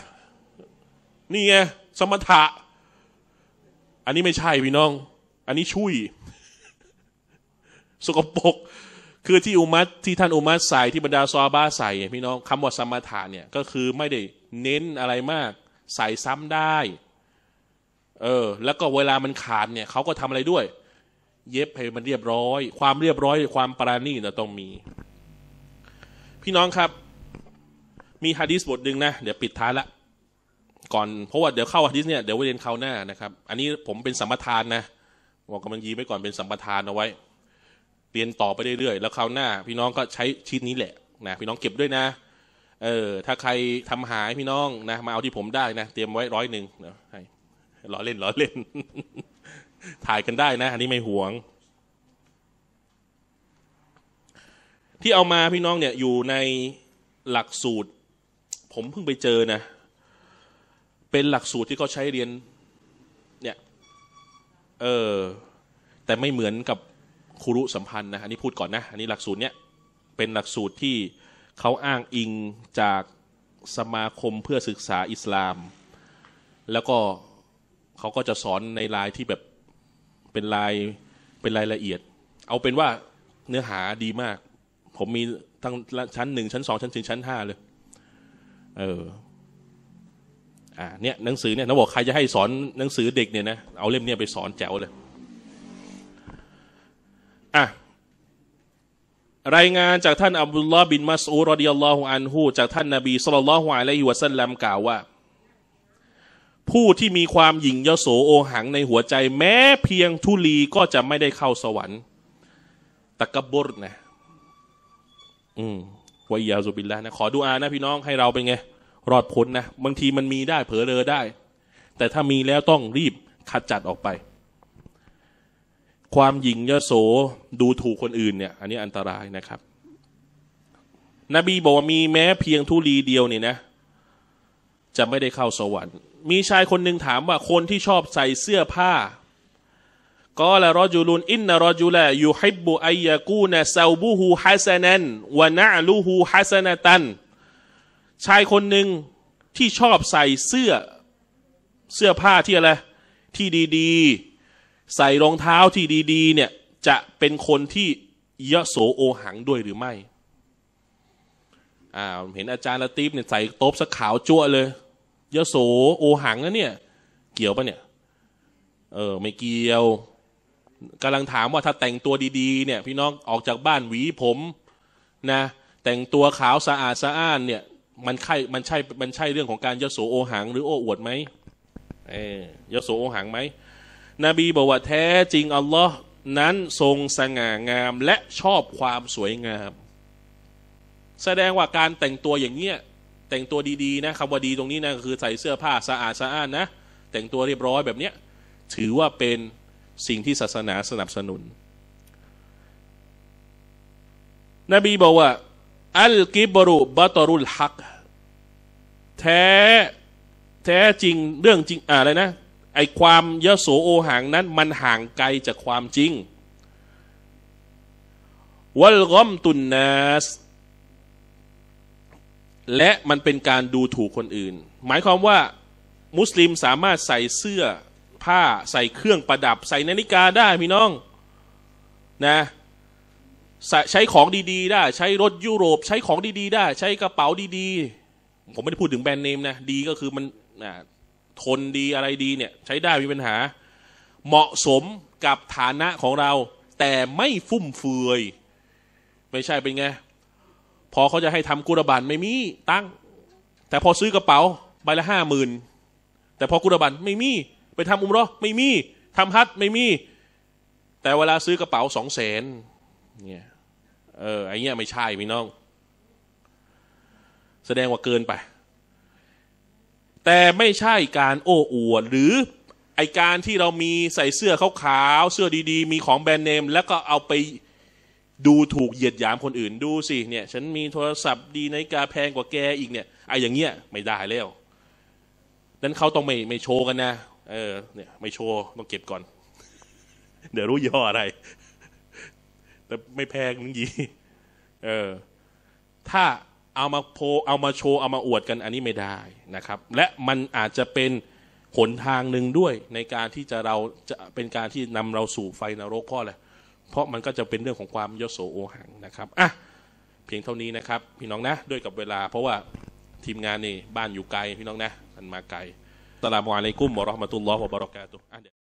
[SPEAKER 1] นี่ไง สมถะอันนี้ไม่ใช่พี่น้องอันนี้ชุยสกปรกคือที่อุมัตที่ท่านอุมัตใส่ที่บรรดาซอบ้าใส่พี่น้องคำว่าสมถะเนี่ย ก็คือไม่ได้เน้นอะไรมาก ใส่ซ้ำได้ เออ แล้วก็เวลามันขาดเนี่ย เขาก็ทำอะไรด้วย เย็บให้มันเรียบร้อย ความเรียบร้อย ความปราณีเนี่ต้องมี พี่น้องครับ มีฮะดิษบทหนึ่งนะ เดี๋ยวปิดท้ายละ ก่อน เพราะว่า เดี๋ยวเข้าฮะดิษเนี่ยเดี๋ยวเรียนเข้าหน้านะครับ อันนี้ผมเป็นสมทานนะบอกกำลังยีไว้ก่อนเป็นสัมปทานเอาไว้เรียนต่อไปเรื่อยๆแล้วคราวหน้า พี่น้องก็ใช้ชิ้นนี้แหละนะพี่น้องเก็บด้วยนะ เออถ้าใครทำหายพี่น้องนะมาเอาที่ผมได้นะเตรียมไว้ร้อยหนึ่งนะให้ล้อเล่นล้อเล่น ถ่ายกันได้นะอันนี้ไม่ห่วง ที่เอามาพี่น้องเนี่ย อยู่ในหลักสูตร ผมเพิ่งไปเจอนะเป็นหลักสูตรที่เขาใช้เรียนเออ แต่ไม่เหมือนกับครุสัมพันธ์นะอันนี้พูดก่อนนะอันนี้หลักสูตรเนี้ยเป็นหลักสูตรที่เขาอ้างอิงจากสมาคมเพื่อศึกษาอิสลาม แล้วก็เขาก็จะสอนในรายที่แบบเป็นรายเป็นรายละเอียด เอาเป็นว่าเนื้อหาดีมาก ผมมีทั้งชั้นหนึ่งชั้นสองชั้นสี่ชั้นห้าเลย เออ่าเนี่ยหนังสือเนี่ยเะาบอก ใครจะให้สอนหนังสือเด็กเนี่ยนะ เอาเล่มเนี่ยไปสอนแจ๋วเลยอ่ะรายงานจากท่านอับดุลลอฮ์บินมัสอูรอดิยัลลอฮุอันฮูจากท่านนาบีสุลต่านลฮุอะลัยฮิวะซัลลัมกล่าวว่า ผู้ที่มีความหยิ่งยโสโอหังในหัวใจ แม้เพียงทุลีก็จะไม่ได้เข้าสวรรค์ตะกบุรนะอืมวิยาสุบิลละนะขอดูอานะพี่น้อง ให้เราเป็นไงรอดพ้นนะ บางทีมันมีได้เผลอเลอได้ แต่ถ้ามีแล้วต้องรีบขจัดออกไป ความหยิ่งยโสดูถูกคนอื่นเนี่ย อันนี้อันตรายนะครับ นบีบอกว่า มีแม้เพียงทุลีเดียวเนี่ยนะจะไม่ได้เข้าสวรรค์มีชายคนหนึ่งถามว่า คนที่ชอบใส่เสื้อผ้า ก็ละรอจูลุนอินนารอจูละอยู่ฮิบบุไอยากูนะซาบูฮูฮัสนันวะนะลูฮูฮัสนตันชายคนหนึ่งที่ชอบใส่เสื้อเสื้อผ้าที่อะไร ที่ดี ๆ ใส่รองเท้าที่ดี ๆ เนี่ย จะเป็นคนที่ ยะโสโอหังด้วยหรือไม่ อ่าเห็นอาจารย์ละตีฟเนี่ยใส่ตบสักขาวจั่วเลย ยะโสโอหังนะเนี่ย เกี่ยวปะเนี่ย เออ ไม่เกี่ยวกำลังถามว่าถ้าแต่งตัวดี ๆ เนี่ย พี่น้องออกจากบ้านหวีผม นะแต่งตัวขาวสะอาดสะอ้านเนี่ยมันใช่มันใช่ มันใช่เรื่องของการยโสโอหัง หรือโอ้อวดไหมเออยโสโอหังไหม นบีบอกว่า แท้จริงอัลลอฮ์นั้นทรงสง่างามและชอบความสวยงาม แสดงว่าการแต่งตัวอย่างเงี้ยแต่งตัวดี ๆนะคำว่าดีตรงนี้นะคือใส่เสื้อผ้าสะอาดสะอ้านนะ แต่งตัวเรียบร้อยแบบเนี้ยถือว่าเป็นสิ่งที่ศาสนาสนับสนุน นบีบอกว่าอัลกิบรุบัตรุลฮักแท้แท้จริงเรื่องจริงอะไรนะ ไอความยโสโอหังนั้น มันห่างไกลจากความจริง วัลกอมตุนนาส และมันเป็นการดูถูกคนอื่น หมายความว่า มุสลิมสามารถใส่เสื้อผ้าใส่เครื่องประดับ ใส่นาฬิกาได้พี่น้อง นะใช้ของดี ๆ ได้ใช้รถยุโรปใช้ของดี ๆ ได้ ใช้กระเป๋าดีๆ ผมไม่ได้พูดถึงแบรนด์เนมนะดีก็คือมันทนดีอะไรดีเนี่ย ใช้ได้มีปัญหา เหมาะสมกับฐานะของเรา แต่ไม่ฟุ่มเฟือย ไม่ใช่เป็นไง พอเขาจะให้ทำกุรบันไม่มีตั้ง แต่พอซื้อกระเป๋าใบละห้าหมื่นแต่พอกุรบันไม่มีไปทำอุมรอไม่มีทำฮัทไม่มี แต่เวลาซื้อกระเป๋าสองแสนเนี่ยเออไอเงี้ยไม่ใช่พี่น้อง แสดงว่าเกินไป แต่ไม่ใช่การโอ้อวดหรือ ไอการที่เรามีใส่เสื้อขาวๆเสื้อดีๆ มีของแบรนด์เนม แล้วก็เอาไปดูถูกเหยียดหยามคนอื่น ดูสิเนี่ย ฉันมีโทรศัพท์ดีในกาแพงกว่าแกอีกเนี่ยไออย่างเงี้ยไม่ได้แล้ว นั้นเขาต้องไม่ไม่โชว์กันนะเออ เนี่ย ไม่โชว์ ต้องเก็บก่อน เดี๋ยวรู้ย่ออะไรแต่ไม่แพงนึงยีเออ ถ้าเอามาโพ เอามาโชว์เอามาอวดกันอันนี้ไม่ได้นะครับ และมันอาจจะเป็นหนทางหนึ่งด้วยในการที่จะเราจะเป็นการที่นำเราสู่ไฟนรกเพราะอะไรเพราะมันก็จะเป็นเรื่องของความยโสโอหังนะครับ อ่ะ เพียงเท่านี้นะครับพี่น้องนะ ด้วยกับเวลา เพราะว่าทีมงานนี่บ้านอยู่ไกล พี่น้องนะ มันมาไกลตลาดมวาในกุ้มะอรอมาตุลลอฮะบารอกาตุ